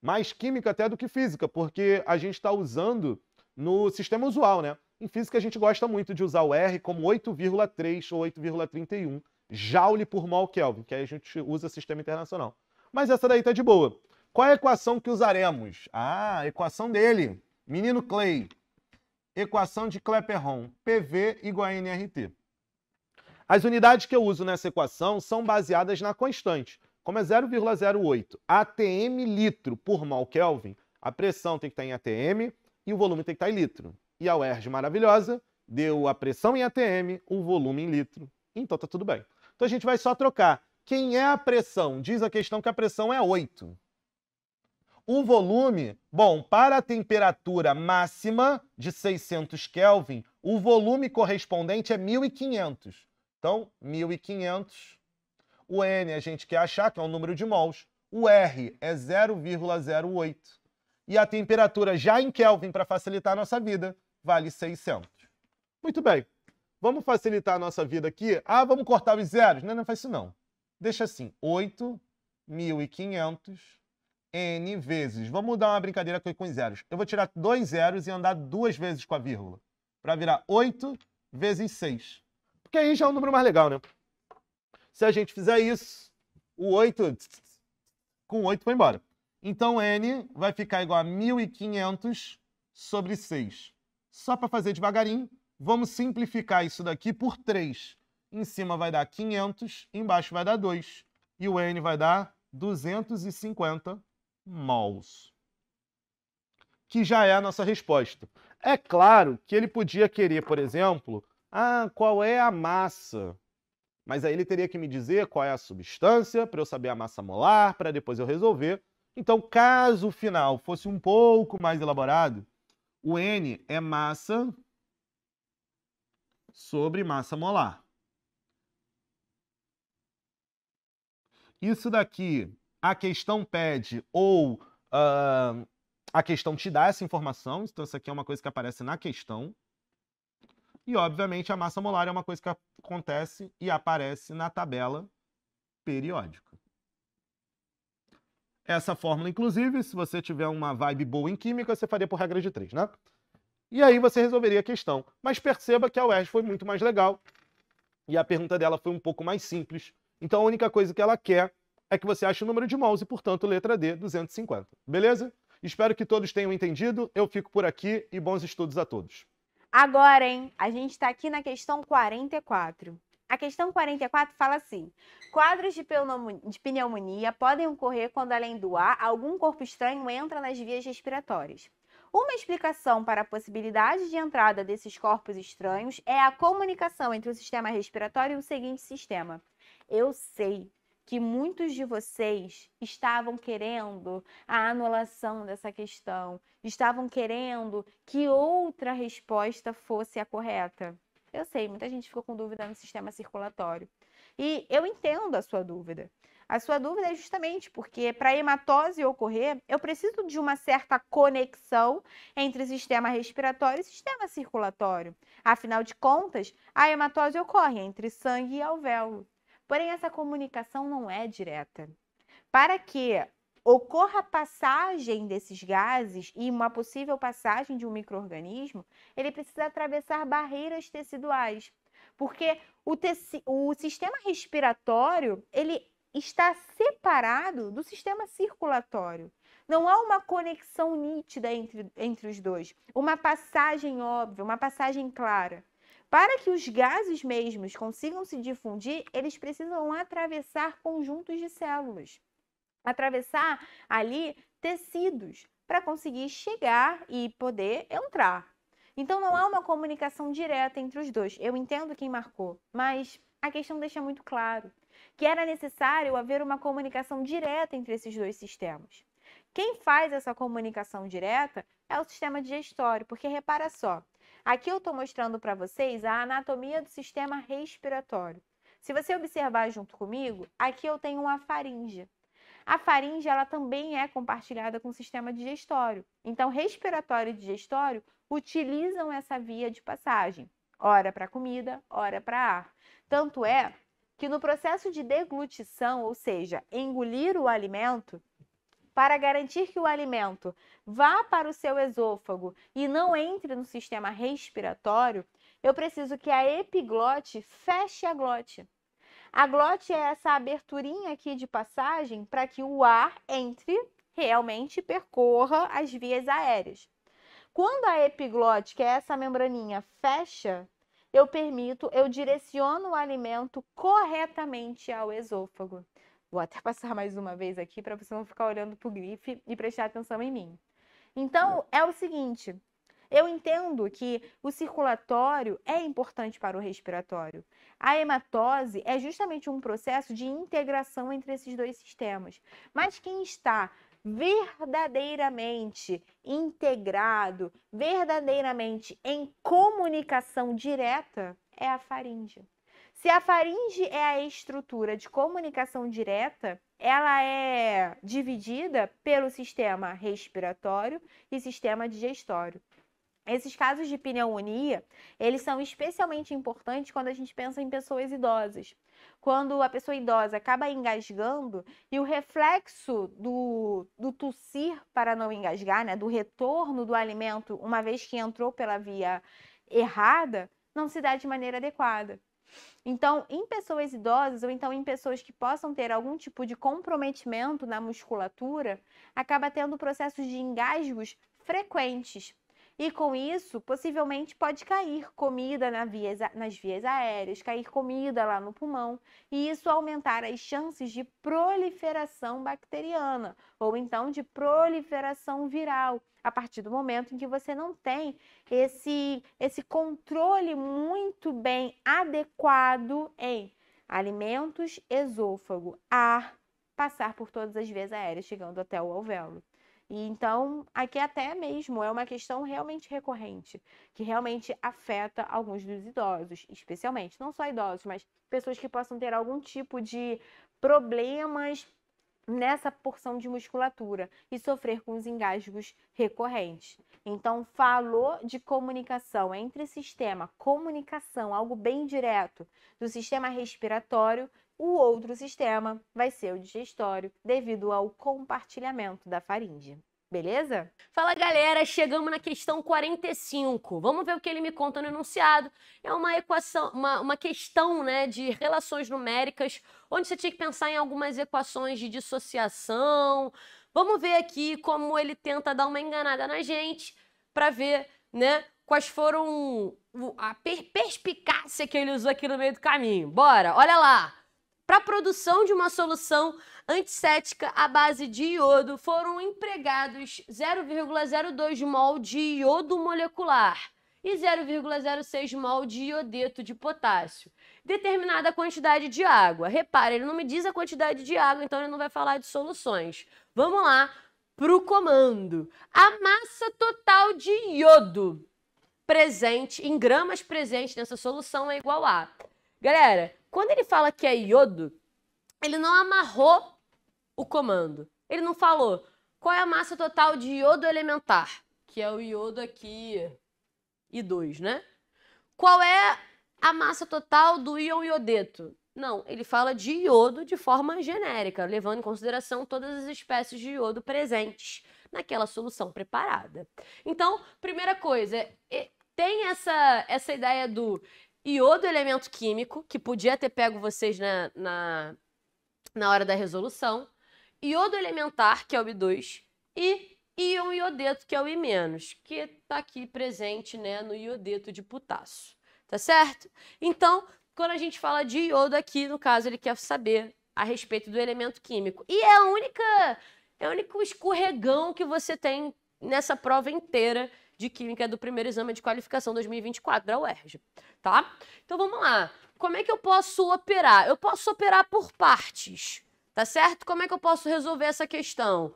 mais química até do que física, porque a gente está usando no sistema usual, né? Em física, a gente gosta muito de usar o R como 8,3 ou 8,31 joule por mol Kelvin, que aí a gente usa sistema internacional. Mas essa daí tá de boa. Qual é a equação que usaremos? Ah, a equação dele, menino Clay equação de Clapeyron, PV igual a nRT. As unidades que eu uso nessa equação são baseadas na constante. Como é 0,08 atm litro por mol Kelvin, a pressão tem que estar em atm e o volume tem que estar em litro. E a UERJ maravilhosa deu a pressão em atm, o volume em litro. Então tá tudo bem. Então a gente vai só trocar. Quem é a pressão? Diz a questão que a pressão é 8. O volume, bom, para a temperatura máxima de 600 Kelvin, o volume correspondente é 1500. Então, 1500. O N a gente quer achar que é o número de mols. O R é 0,08. E a temperatura já em Kelvin, para facilitar a nossa vida, vale 600. Muito bem. Vamos facilitar a nossa vida aqui. Ah, vamos cortar os zeros. Não, não faz isso não. Deixa assim, 8, 1500 N vezes. Vamos dar uma brincadeira com zeros. Eu vou tirar dois zeros e andar duas vezes com a vírgula. Para virar 8 vezes 6. Porque aí já é um número mais legal, né? Se a gente fizer isso, o 8 com 8 foi embora. Então N vai ficar igual a 1.500 sobre 6. Só para fazer devagarinho, vamos simplificar isso daqui por 3. Em cima vai dar 500, embaixo vai dar 2. E o N vai dar 250 mols, que já é a nossa resposta. É claro que ele podia querer, por exemplo, ah, qual é a massa? Mas aí ele teria que me dizer qual é a substância para eu saber a massa molar, para depois eu resolver. Então, caso o final fosse um pouco mais elaborado, o N é massa sobre massa molar. Isso daqui a questão pede ou uh, a questão te dá essa informação, então isso aqui é uma coisa que aparece na questão. E, obviamente, a massa molar é uma coisa que acontece e aparece na tabela periódica. Essa fórmula, inclusive, se você tiver uma vibe boa em química, você faria por regra de três, né? E aí você resolveria a questão. Mas perceba que a UERJ foi muito mais legal e a pergunta dela foi um pouco mais simples. Então, a única coisa que ela quer é que você acha o número de moles e, portanto, letra D, 250. Beleza? Espero que todos tenham entendido. Eu fico por aqui e bons estudos a todos. Agora, hein? A gente está aqui na questão 44. A questão 44 fala assim: quadros de pneumonia podem ocorrer quando, além do ar, algum corpo estranho entra nas vias respiratórias. Uma explicação para a possibilidade de entrada desses corpos estranhos é a comunicação entre o sistema respiratório e o seguinte sistema. Eu sei, que muitos de vocês estavam querendo a anulação dessa questão, estavam querendo que outra resposta fosse a correta. Eu sei, muita gente ficou com dúvida no sistema circulatório. E eu entendo a sua dúvida. A sua dúvida é justamente porque para a hematose ocorrer, eu preciso de uma certa conexão entre sistema respiratório e sistema circulatório. Afinal de contas, a hematose ocorre entre sangue e alvéolo. Porém, essa comunicação não é direta. Para que ocorra a passagem desses gases e uma possível passagem de um microorganismo, ele precisa atravessar barreiras teciduais, porque o, teci o sistema respiratório ele está separado do sistema circulatório. Não há uma conexão nítida entre, entre os dois, uma passagem óbvia, uma passagem clara. Para que os gases mesmos consigam se difundir, eles precisam atravessar conjuntos de células, atravessar ali tecidos para conseguir chegar e poder entrar. Então não há uma comunicação direta entre os dois. Eu entendo quem marcou, mas a questão deixa muito claro que era necessário haver uma comunicação direta entre esses dois sistemas. Quem faz essa comunicação direta é o sistema digestório, porque repara só, Aqui eu estou mostrando para vocês a anatomia do sistema respiratório. Se você observar junto comigo, aqui eu tenho uma faringe. A faringe ela também é compartilhada com o sistema digestório. Então, respiratório e digestório utilizam essa via de passagem, ora para comida, ora para ar. Tanto é que no processo de deglutição, ou seja, engolir o alimento, para garantir que o alimento vá para o seu esôfago e não entre no sistema respiratório, eu preciso que a epiglote feche a glote. A glote é essa aberturinha aqui de passagem para que o ar entre realmente percorra as vias aéreas. Quando a epiglote, que é essa membraninha, fecha, eu permito, eu direciono o alimento corretamente ao esôfago. Vou até *laughs* passar mais uma vez aqui para você não ficar olhando para o grife e prestar atenção em mim. Então, é o seguinte: eu entendo que o circulatório é importante para o respiratório. A hematose é justamente um processo de integração entre esses dois sistemas. Mas quem está verdadeiramente integrado, verdadeiramente em comunicação direta, é a faringe. Se a faringe é a estrutura de comunicação direta, ela é dividida pelo sistema respiratório e sistema digestório. Esses casos de pneumonia, eles são especialmente importantes quando a gente pensa em pessoas idosas. Quando a pessoa idosa acaba engasgando e o reflexo do, do tossir para não engasgar, né, do retorno do alimento, uma vez que entrou pela via errada, não se dá de maneira adequada. Então, em pessoas idosas ou então em pessoas que possam ter algum tipo de comprometimento na musculatura, acaba tendo processos de engasgos frequentes. E com isso, possivelmente pode cair comida na vias, nas vias aéreas, cair comida lá no pulmão, e isso aumentar as chances de proliferação bacteriana ou então de proliferação viral, a partir do momento em que você não tem esse, esse controle muito bem adequado em alimentos, esôfago, ar, passar por todas as vias aéreas, chegando até o alvéolo. E então, aqui até mesmo é uma questão realmente recorrente, que realmente afeta alguns dos idosos, especialmente, não só idosos, mas pessoas que possam ter algum tipo de problemas nessa porção de musculatura e sofrer com os engasgos recorrentes. Então, falou de comunicação entre sistema, comunicação, algo bem direto, do sistema respiratório, o outro sistema vai ser o digestório, devido ao compartilhamento da faringe. Beleza? Fala galera, chegamos na questão 45. Vamos ver o que ele me conta no enunciado. É uma equação, uma, uma questão né, de relações numéricas, onde você tinha que pensar em algumas equações de dissociação. Vamos ver aqui como ele tenta dar uma enganada na gente para ver né, quais foram a per perspicácia que ele usou aqui no meio do caminho. Bora, olha lá! Para a produção de uma solução Antissética à base de iodo, foram empregados 0,02 mol de iodo molecular e 0,06 mol de iodeto de potássio. Determinada quantidade de água. Repara, ele não me diz a quantidade de água, então ele não vai falar de soluções. Vamos lá para o comando. A massa total de iodo presente, em gramas presente nessa solução é igual a. Galera, quando ele fala que é iodo, ele não amarrou o comando. Ele não falou qual é a massa total de iodo elementar, que é o iodo aqui I2, né? Qual é a massa total do íon iodeto? Não, ele fala de iodo de forma genérica, levando em consideração todas as espécies de iodo presentes naquela solução preparada. Então, primeira coisa, tem essa, essa ideia do iodo elemento químico, que podia ter pego vocês na, na, na hora da resolução iodo elementar, que é o I2, e íon iodeto, que é o I-, que está aqui presente né, no iodeto de potássio. Tá certo? Então, quando a gente fala de iodo aqui, no caso, ele quer saber a respeito do elemento químico. E é a única, é o único escorregão que você tem nessa prova inteira de química do primeiro exame de qualificação 2024 da UERJ, tá? Então vamos lá. Como é que eu posso operar? Eu posso operar por partes. Tá certo? Como é que eu posso resolver essa questão?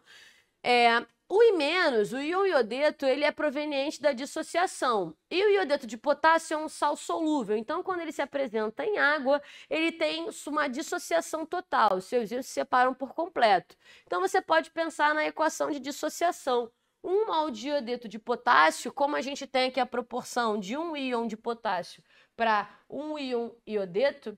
É, o I-, o íon iodeto, ele é proveniente da dissociação. E o iodeto de potássio é um sal solúvel. Então, quando ele se apresenta em água, ele tem uma dissociação total. Os seus íons se separam por completo. Então, você pode pensar na equação de dissociação. um mol de iodeto de potássio, como a gente tem aqui a proporção de um íon de potássio para um íon iodeto,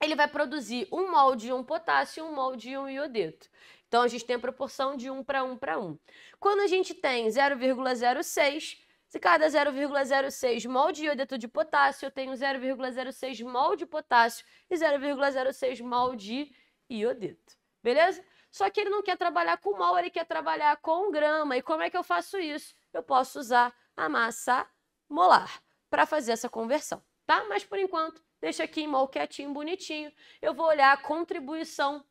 ele vai produzir um mol de um potássio e um mol de um iodeto. Então a gente tem a proporção de 1 para 1 para 1. Quando a gente tem 0,06, se cada 0,06 mol de iodeto de potássio, eu tenho 0,06 mol de potássio e 0,06 mol de iodeto. Beleza? Só que ele não quer trabalhar com mol, ele quer trabalhar com grama. E como é que eu faço isso? Eu posso usar a massa molar para fazer essa conversão, tá? Mas por enquanto, deixa aqui em mol quietinho, bonitinho. Eu vou olhar a contribuição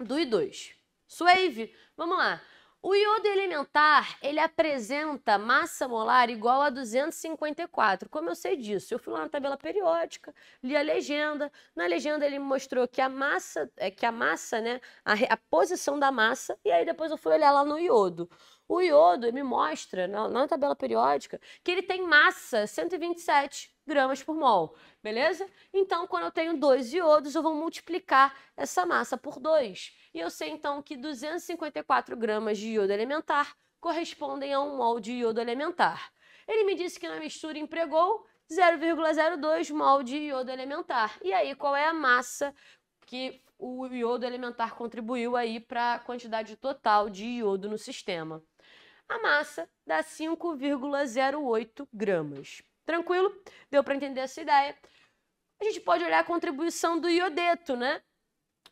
do I2. Suave, vamos lá. O iodo elementar, ele apresenta massa molar igual a 254. Como eu sei disso? Eu fui lá na tabela periódica, li a legenda. Na legenda ele me mostrou que a massa, é, que a massa, né, a, a, posição da massa, e aí depois eu fui olhar lá no iodo. O iodo me mostra na, na tabela periódica que ele tem massa 127 gramas por mol, beleza? Então, quando eu tenho dois iodos, eu vou multiplicar essa massa por 2. E eu sei, então, que 254 gramas de iodo elementar correspondem a um mol de iodo elementar. Ele me disse que na mistura empregou 0,02 mol de iodo elementar. E aí, qual é a massa que o iodo elementar contribuiu aí para a quantidade total de iodo no sistema? A massa dá 5,08 gramas. Tranquilo? Deu para entender essa ideia. A gente pode olhar a contribuição do iodeto, né?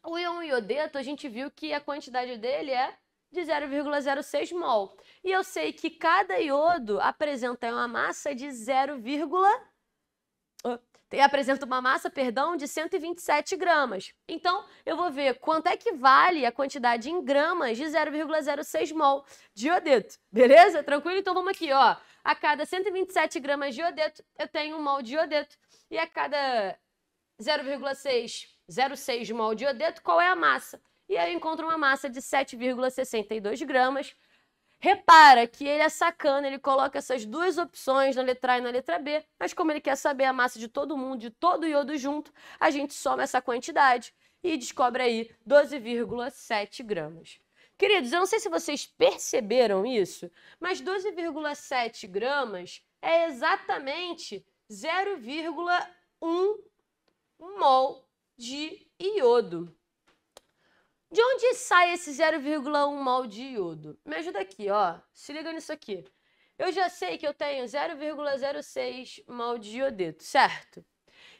O íon iodeto, a gente viu que a quantidade dele é de 0,06 mol. E eu sei que cada iodo apresenta uma massa de 0,06 apresenta uma massa, perdão, de 127 gramas. Então, eu vou ver quanto é que vale a quantidade em gramas de 0,06 mol de iodeto. Beleza? Tranquilo? Então, vamos aqui, ó. A cada 127 gramas de iodeto, eu tenho um mol de iodeto. E a cada 0,06 mol de iodeto, qual é a massa? E aí eu encontro uma massa de 7,62 gramas Repara que ele é sacana, ele coloca essas duas opções na letra A e na letra B, mas como ele quer saber a massa de todo mundo, de todo iodo junto, a gente soma essa quantidade e descobre aí 12,7 gramas. Queridos, eu não sei se vocês perceberam isso, mas 12,7 gramas é exatamente 0,1 mol de iodo. De onde sai esse 0,1 mol de iodo? Me ajuda aqui, ó. Se liga nisso aqui. Eu já sei que eu tenho 0,06 mol de iodeto, certo?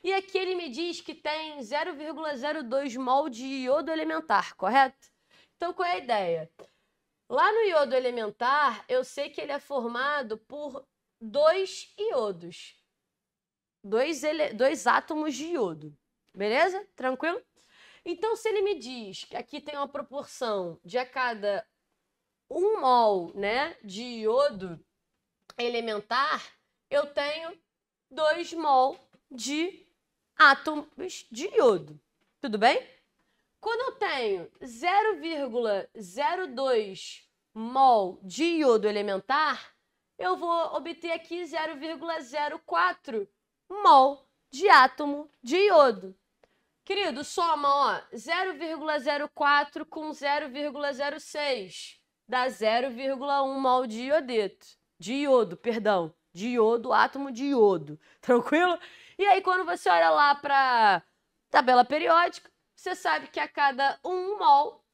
E aqui ele me diz que tem 0,02 mol de iodo elementar, correto? Então qual é a ideia? Lá no iodo elementar, eu sei que ele é formado por dois iodos. Dois, ele... dois átomos de iodo. Beleza? Tranquilo? Então, se ele me diz que aqui tem uma proporção de a cada um mol né, de iodo elementar, eu tenho 2 mol de átomos de iodo. Tudo bem? Quando eu tenho 0,02 mol de iodo elementar, eu vou obter aqui 0,04 mol de átomo de iodo. Querido, soma, ó, 0,04 com 0,06 dá 0,1 de diodeto. De iodo, perdão. De iodo, átomo de iodo. *laughs* Tranquilo? E aí, quando você olha lá para tabela periódica, você sabe que a cada 1 mol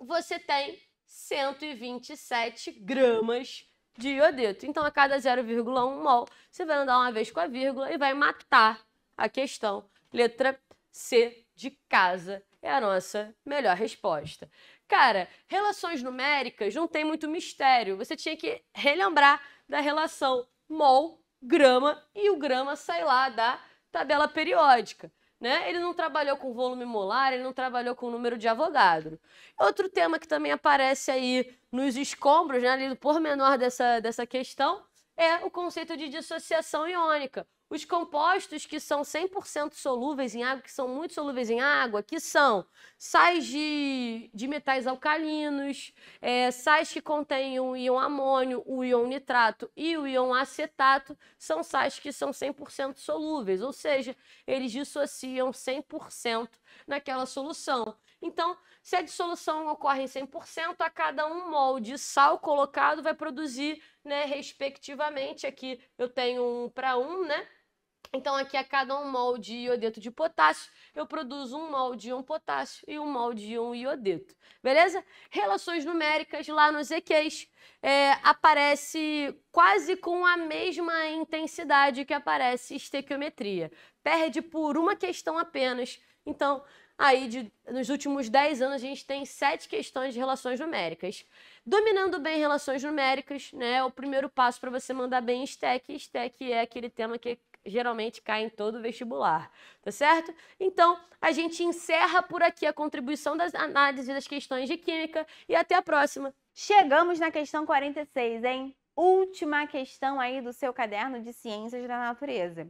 você tem 127 gramas de iodeto. Então, a cada 0,1 mol, você vai andar uma vez com a vírgula e vai matar a questão. Letra C de casa é a nossa melhor resposta. Cara, relações numéricas não tem muito mistério. Você tinha que relembrar da relação mol, grama e o grama sai lá da tabela periódica. Né? Ele não trabalhou com volume molar, ele não trabalhou com número de Avogadro. Outro tema que também aparece aí nos escombros, né, ali do pormenor dessa, dessa questão, é o conceito de dissociação iônica. Os compostos que são 100% solúveis em água, que são muito solúveis em água, que são sais de, de metais alcalinos, é, sais que contêm o íon amônio, o íon nitrato e o íon acetato, são sais que são 100% solúveis, ou seja, eles dissociam 100% naquela solução. Então, se a dissolução ocorre em 100%, a cada um mol de sal colocado vai produzir né, respectivamente. Aqui eu tenho um para um, né? Então, aqui a cada um mol de iodeto de potássio, eu produzo um mol de um potássio e um mol de um iodeto. Beleza? Relações numéricas lá nos EQs é, aparece quase com a mesma intensidade que aparece estequiometria. Perde por uma questão apenas. Então, aí de, nos últimos 10 anos a gente tem sete questões de relações numéricas. Dominando bem relações numéricas, né, é o primeiro passo para você mandar bem em STEC. STEC é aquele tema que geralmente cai em todo vestibular, tá certo? Então, a gente encerra por aqui a contribuição das análises das questões de química e até a próxima. Chegamos na questão 46, hein? Última questão aí do seu caderno de Ciências da Natureza.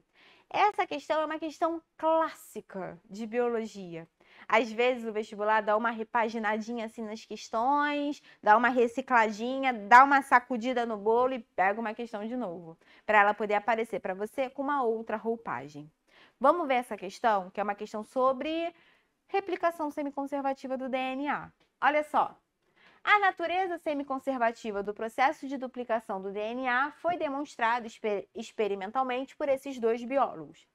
Essa questão é uma questão clássica de biologia. Às vezes o vestibular dá uma repaginadinha assim nas questões, dá uma recicladinha, dá uma sacudida no bolo e pega uma questão de novo, para ela poder aparecer para você com uma outra roupagem. Vamos ver essa questão, que é uma questão sobre replicação semiconservativa do DNA. Olha só. A natureza semiconservativa do processo de duplicação do DNA foi demonstrada experimentalmente por esses dois biólogos.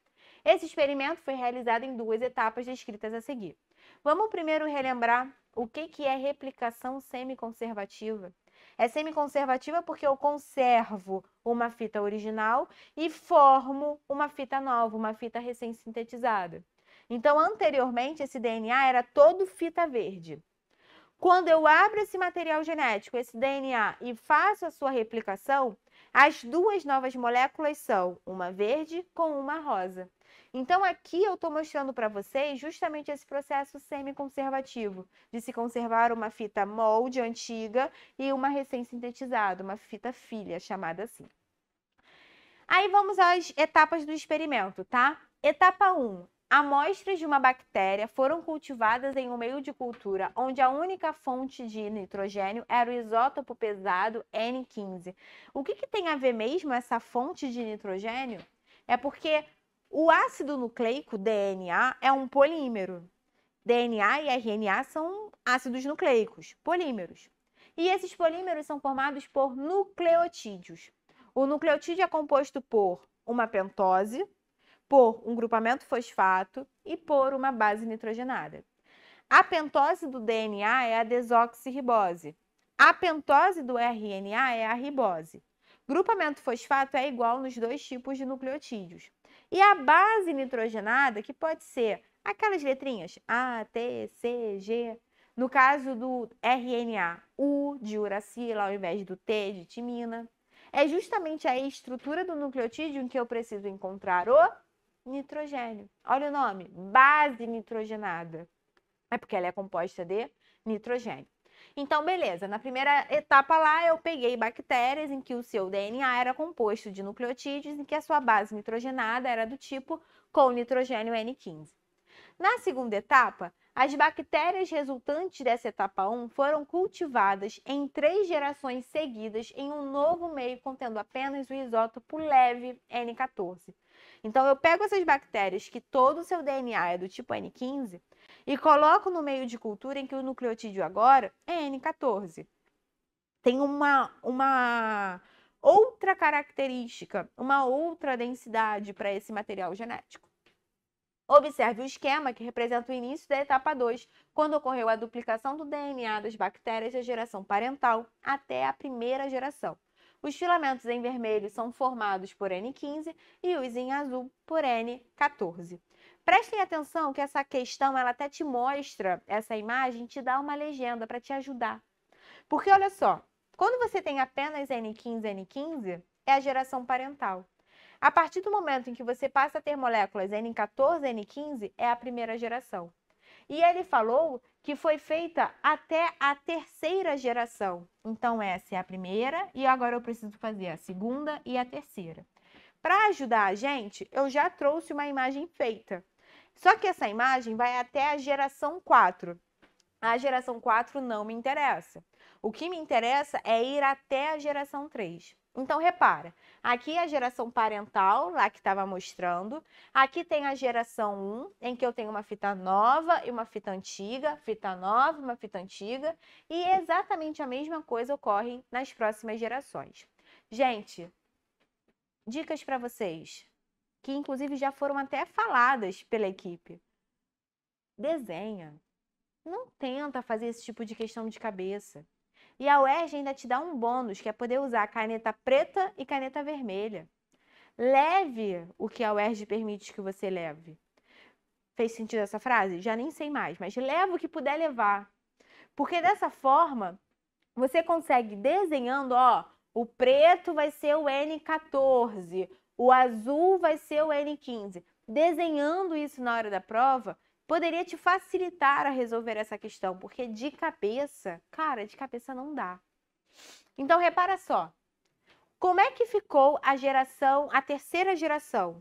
Esse experimento foi realizado em duas etapas descritas a seguir. Vamos primeiro relembrar o que, que é replicação semiconservativa. É semiconservativa porque eu conservo uma fita original e formo uma fita nova, uma fita recém-sintetizada. Então, anteriormente, esse DNA era todo fita verde. Quando eu abro esse material genético, esse DNA, e faço a sua replicação, as duas novas moléculas são uma verde com uma rosa. Então, aqui eu estou mostrando para vocês justamente esse processo semi-conservativo, de se conservar uma fita molde antiga e uma recém-sintetizada, uma fita filha, chamada assim. Aí vamos às etapas do experimento, tá? Etapa 1. Amostras de uma bactéria foram cultivadas em um meio de cultura onde a única fonte de nitrogênio era o isótopo pesado N15. O que, que tem a ver mesmo essa fonte de nitrogênio? É porque o ácido nucleico DNA é um polímero. DNA e RNA são ácidos nucleicos, polímeros. E esses polímeros são formados por nucleotídeos. O nucleotídeo é composto por uma pentose, por um grupamento fosfato e por uma base nitrogenada. A pentose do DNA é a desoxirribose. A pentose do RNA é a ribose. Grupamento fosfato é igual nos dois tipos de nucleotídeos. E a base nitrogenada, que pode ser aquelas letrinhas A, T, C, G. No caso do RNA, U de uracila ao invés do T de timina. É justamente a estrutura do nucleotídeo em que eu preciso encontrar o nitrogênio. Olha o nome, base nitrogenada. É porque ela é composta de nitrogênio. Então, beleza, na primeira etapa lá eu peguei bactérias em que o seu DNA era composto de nucleotídeos em que a sua base nitrogenada era do tipo com nitrogênio N15. Na segunda etapa, as bactérias resultantes dessa etapa 1 foram cultivadas em três gerações seguidas em um novo meio contendo apenas o isótopo leve N14. Então, eu pego essas bactérias que todo o seu DNA é do tipo N15 e coloco no meio de cultura em que o nucleotídeo agora é N14. Tem uma, uma outra característica, uma outra densidade para esse material genético. Observe o esquema que representa o início da etapa 2, quando ocorreu a duplicação do DNA das bactérias da geração parental até a primeira geração. Os filamentos em vermelho são formados por N15 e os em azul por N14. Prestem atenção que essa questão, ela até te mostra, essa imagem te dá uma legenda para te ajudar. Porque olha só, quando você tem apenas N15, N15, é a geração parental. A partir do momento em que você passa a ter moléculas N14, N15, é a primeira geração. E ele falou que foi feita até a terceira geração. Então, essa é a primeira, e agora eu preciso fazer a segunda e a terceira. Para ajudar a gente, eu já trouxe uma imagem feita. Só que essa imagem vai até a geração 4. A geração 4 não me interessa. O que me interessa é ir até a geração 3. Então, repara, aqui é a geração parental, lá que estava mostrando. Aqui tem a geração 1, em que eu tenho uma fita nova e uma fita antiga, fita nova e uma fita antiga. E exatamente a mesma coisa ocorre nas próximas gerações. Gente, dicas para vocês que inclusive já foram até faladas pela equipe. Desenha. Não tenta fazer esse tipo de questão de cabeça. E a UERJ ainda te dá um bônus, que é poder usar caneta preta e caneta vermelha. Leve o que a UERJ permite que você leve. Fez sentido essa frase? Já nem sei mais, mas leva o que puder levar. Porque dessa forma, você consegue desenhando, ó, o preto vai ser o N14, o azul vai ser o N15. Desenhando isso na hora da prova, poderia te facilitar a resolver essa questão, porque de cabeça, cara, de cabeça não dá. Então repara só. Como é que ficou a geração, a terceira geração?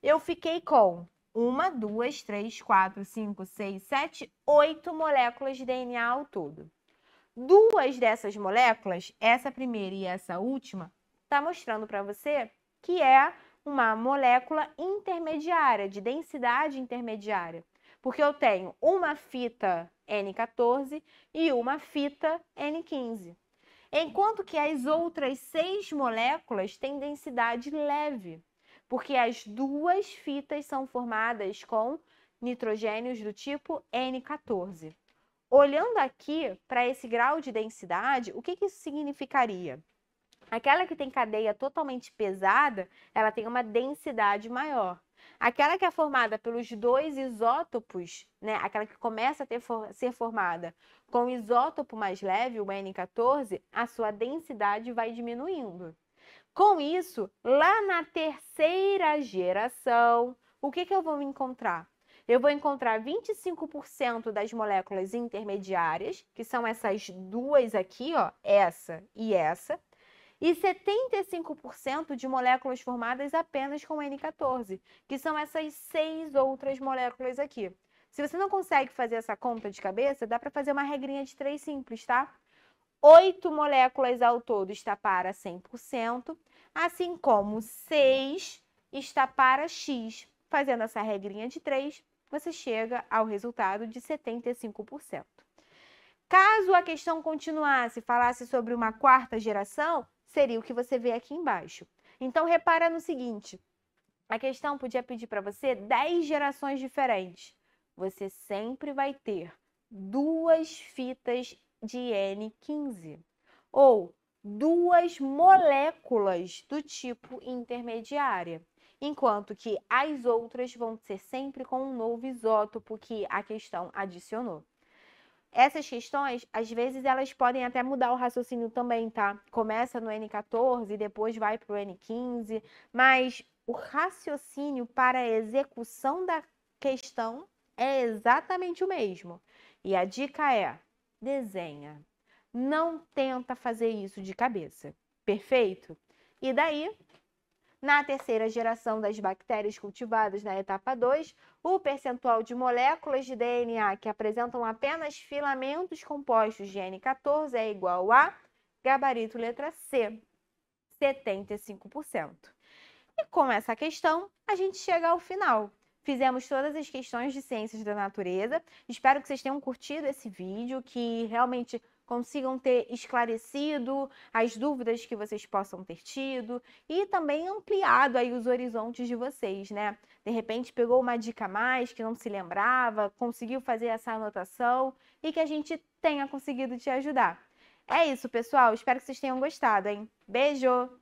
Eu fiquei com uma, duas, três, quatro, cinco, seis, sete, oito moléculas de DNA ao todo. Duas dessas moléculas, essa primeira e essa última, está mostrando para você que é uma molécula intermediária, de densidade intermediária. Porque eu tenho uma fita N14 e uma fita N15. Enquanto que as outras seis moléculas têm densidade leve, porque as duas fitas são formadas com nitrogênios do tipo N14. Olhando aqui para esse grau de densidade, o que, que isso significaria? Aquela que tem cadeia totalmente pesada, ela tem uma densidade maior. Aquela que é formada pelos dois isótopos, né, aquela que começa a ter for ser formada com o isótopo mais leve, o N14, a sua densidade vai diminuindo. Com isso, lá na terceira geração, o que, que eu vou encontrar? Eu vou encontrar 25% das moléculas intermediárias, que são essas duas aqui, ó, essa e essa, e 75% de moléculas formadas apenas com N14, que são essas seis outras moléculas aqui. Se você não consegue fazer essa conta de cabeça, dá para fazer uma regrinha de três simples, tá? Oito moléculas ao todo está para 100%, assim como seis está para X. Fazendo essa regrinha de três, você chega ao resultado de 75%. Caso a questão continuasse, falasse sobre uma quarta geração, seria o que você vê aqui embaixo. Então, repara no seguinte: a questão podia pedir para você 10 gerações diferentes. Você sempre vai ter duas fitas de N15 ou duas moléculas do tipo intermediária, enquanto que as outras vão ser sempre com um novo isótopo que a questão adicionou. Essas questões, às vezes, elas podem até mudar o raciocínio também, tá? Começa no N14 e depois vai para o N15, mas o raciocínio para a execução da questão é exatamente o mesmo. E a dica é: desenha. Não tenta fazer isso de cabeça. Perfeito? E daí na terceira geração das bactérias cultivadas na etapa 2, o percentual de moléculas de DNA que apresentam apenas filamentos compostos de N14 é igual a gabarito letra C, 75%. E com essa questão, a gente chega ao final. Fizemos todas as questões de ciências da natureza. Espero que vocês tenham curtido esse vídeo, que realmente consigam ter esclarecido as dúvidas que vocês possam ter tido e também ampliado aí os horizontes de vocês, né? De repente pegou uma dica a mais que não se lembrava, conseguiu fazer essa anotação e que a gente tenha conseguido te ajudar. É isso, pessoal. Espero que vocês tenham gostado, hein? Beijo!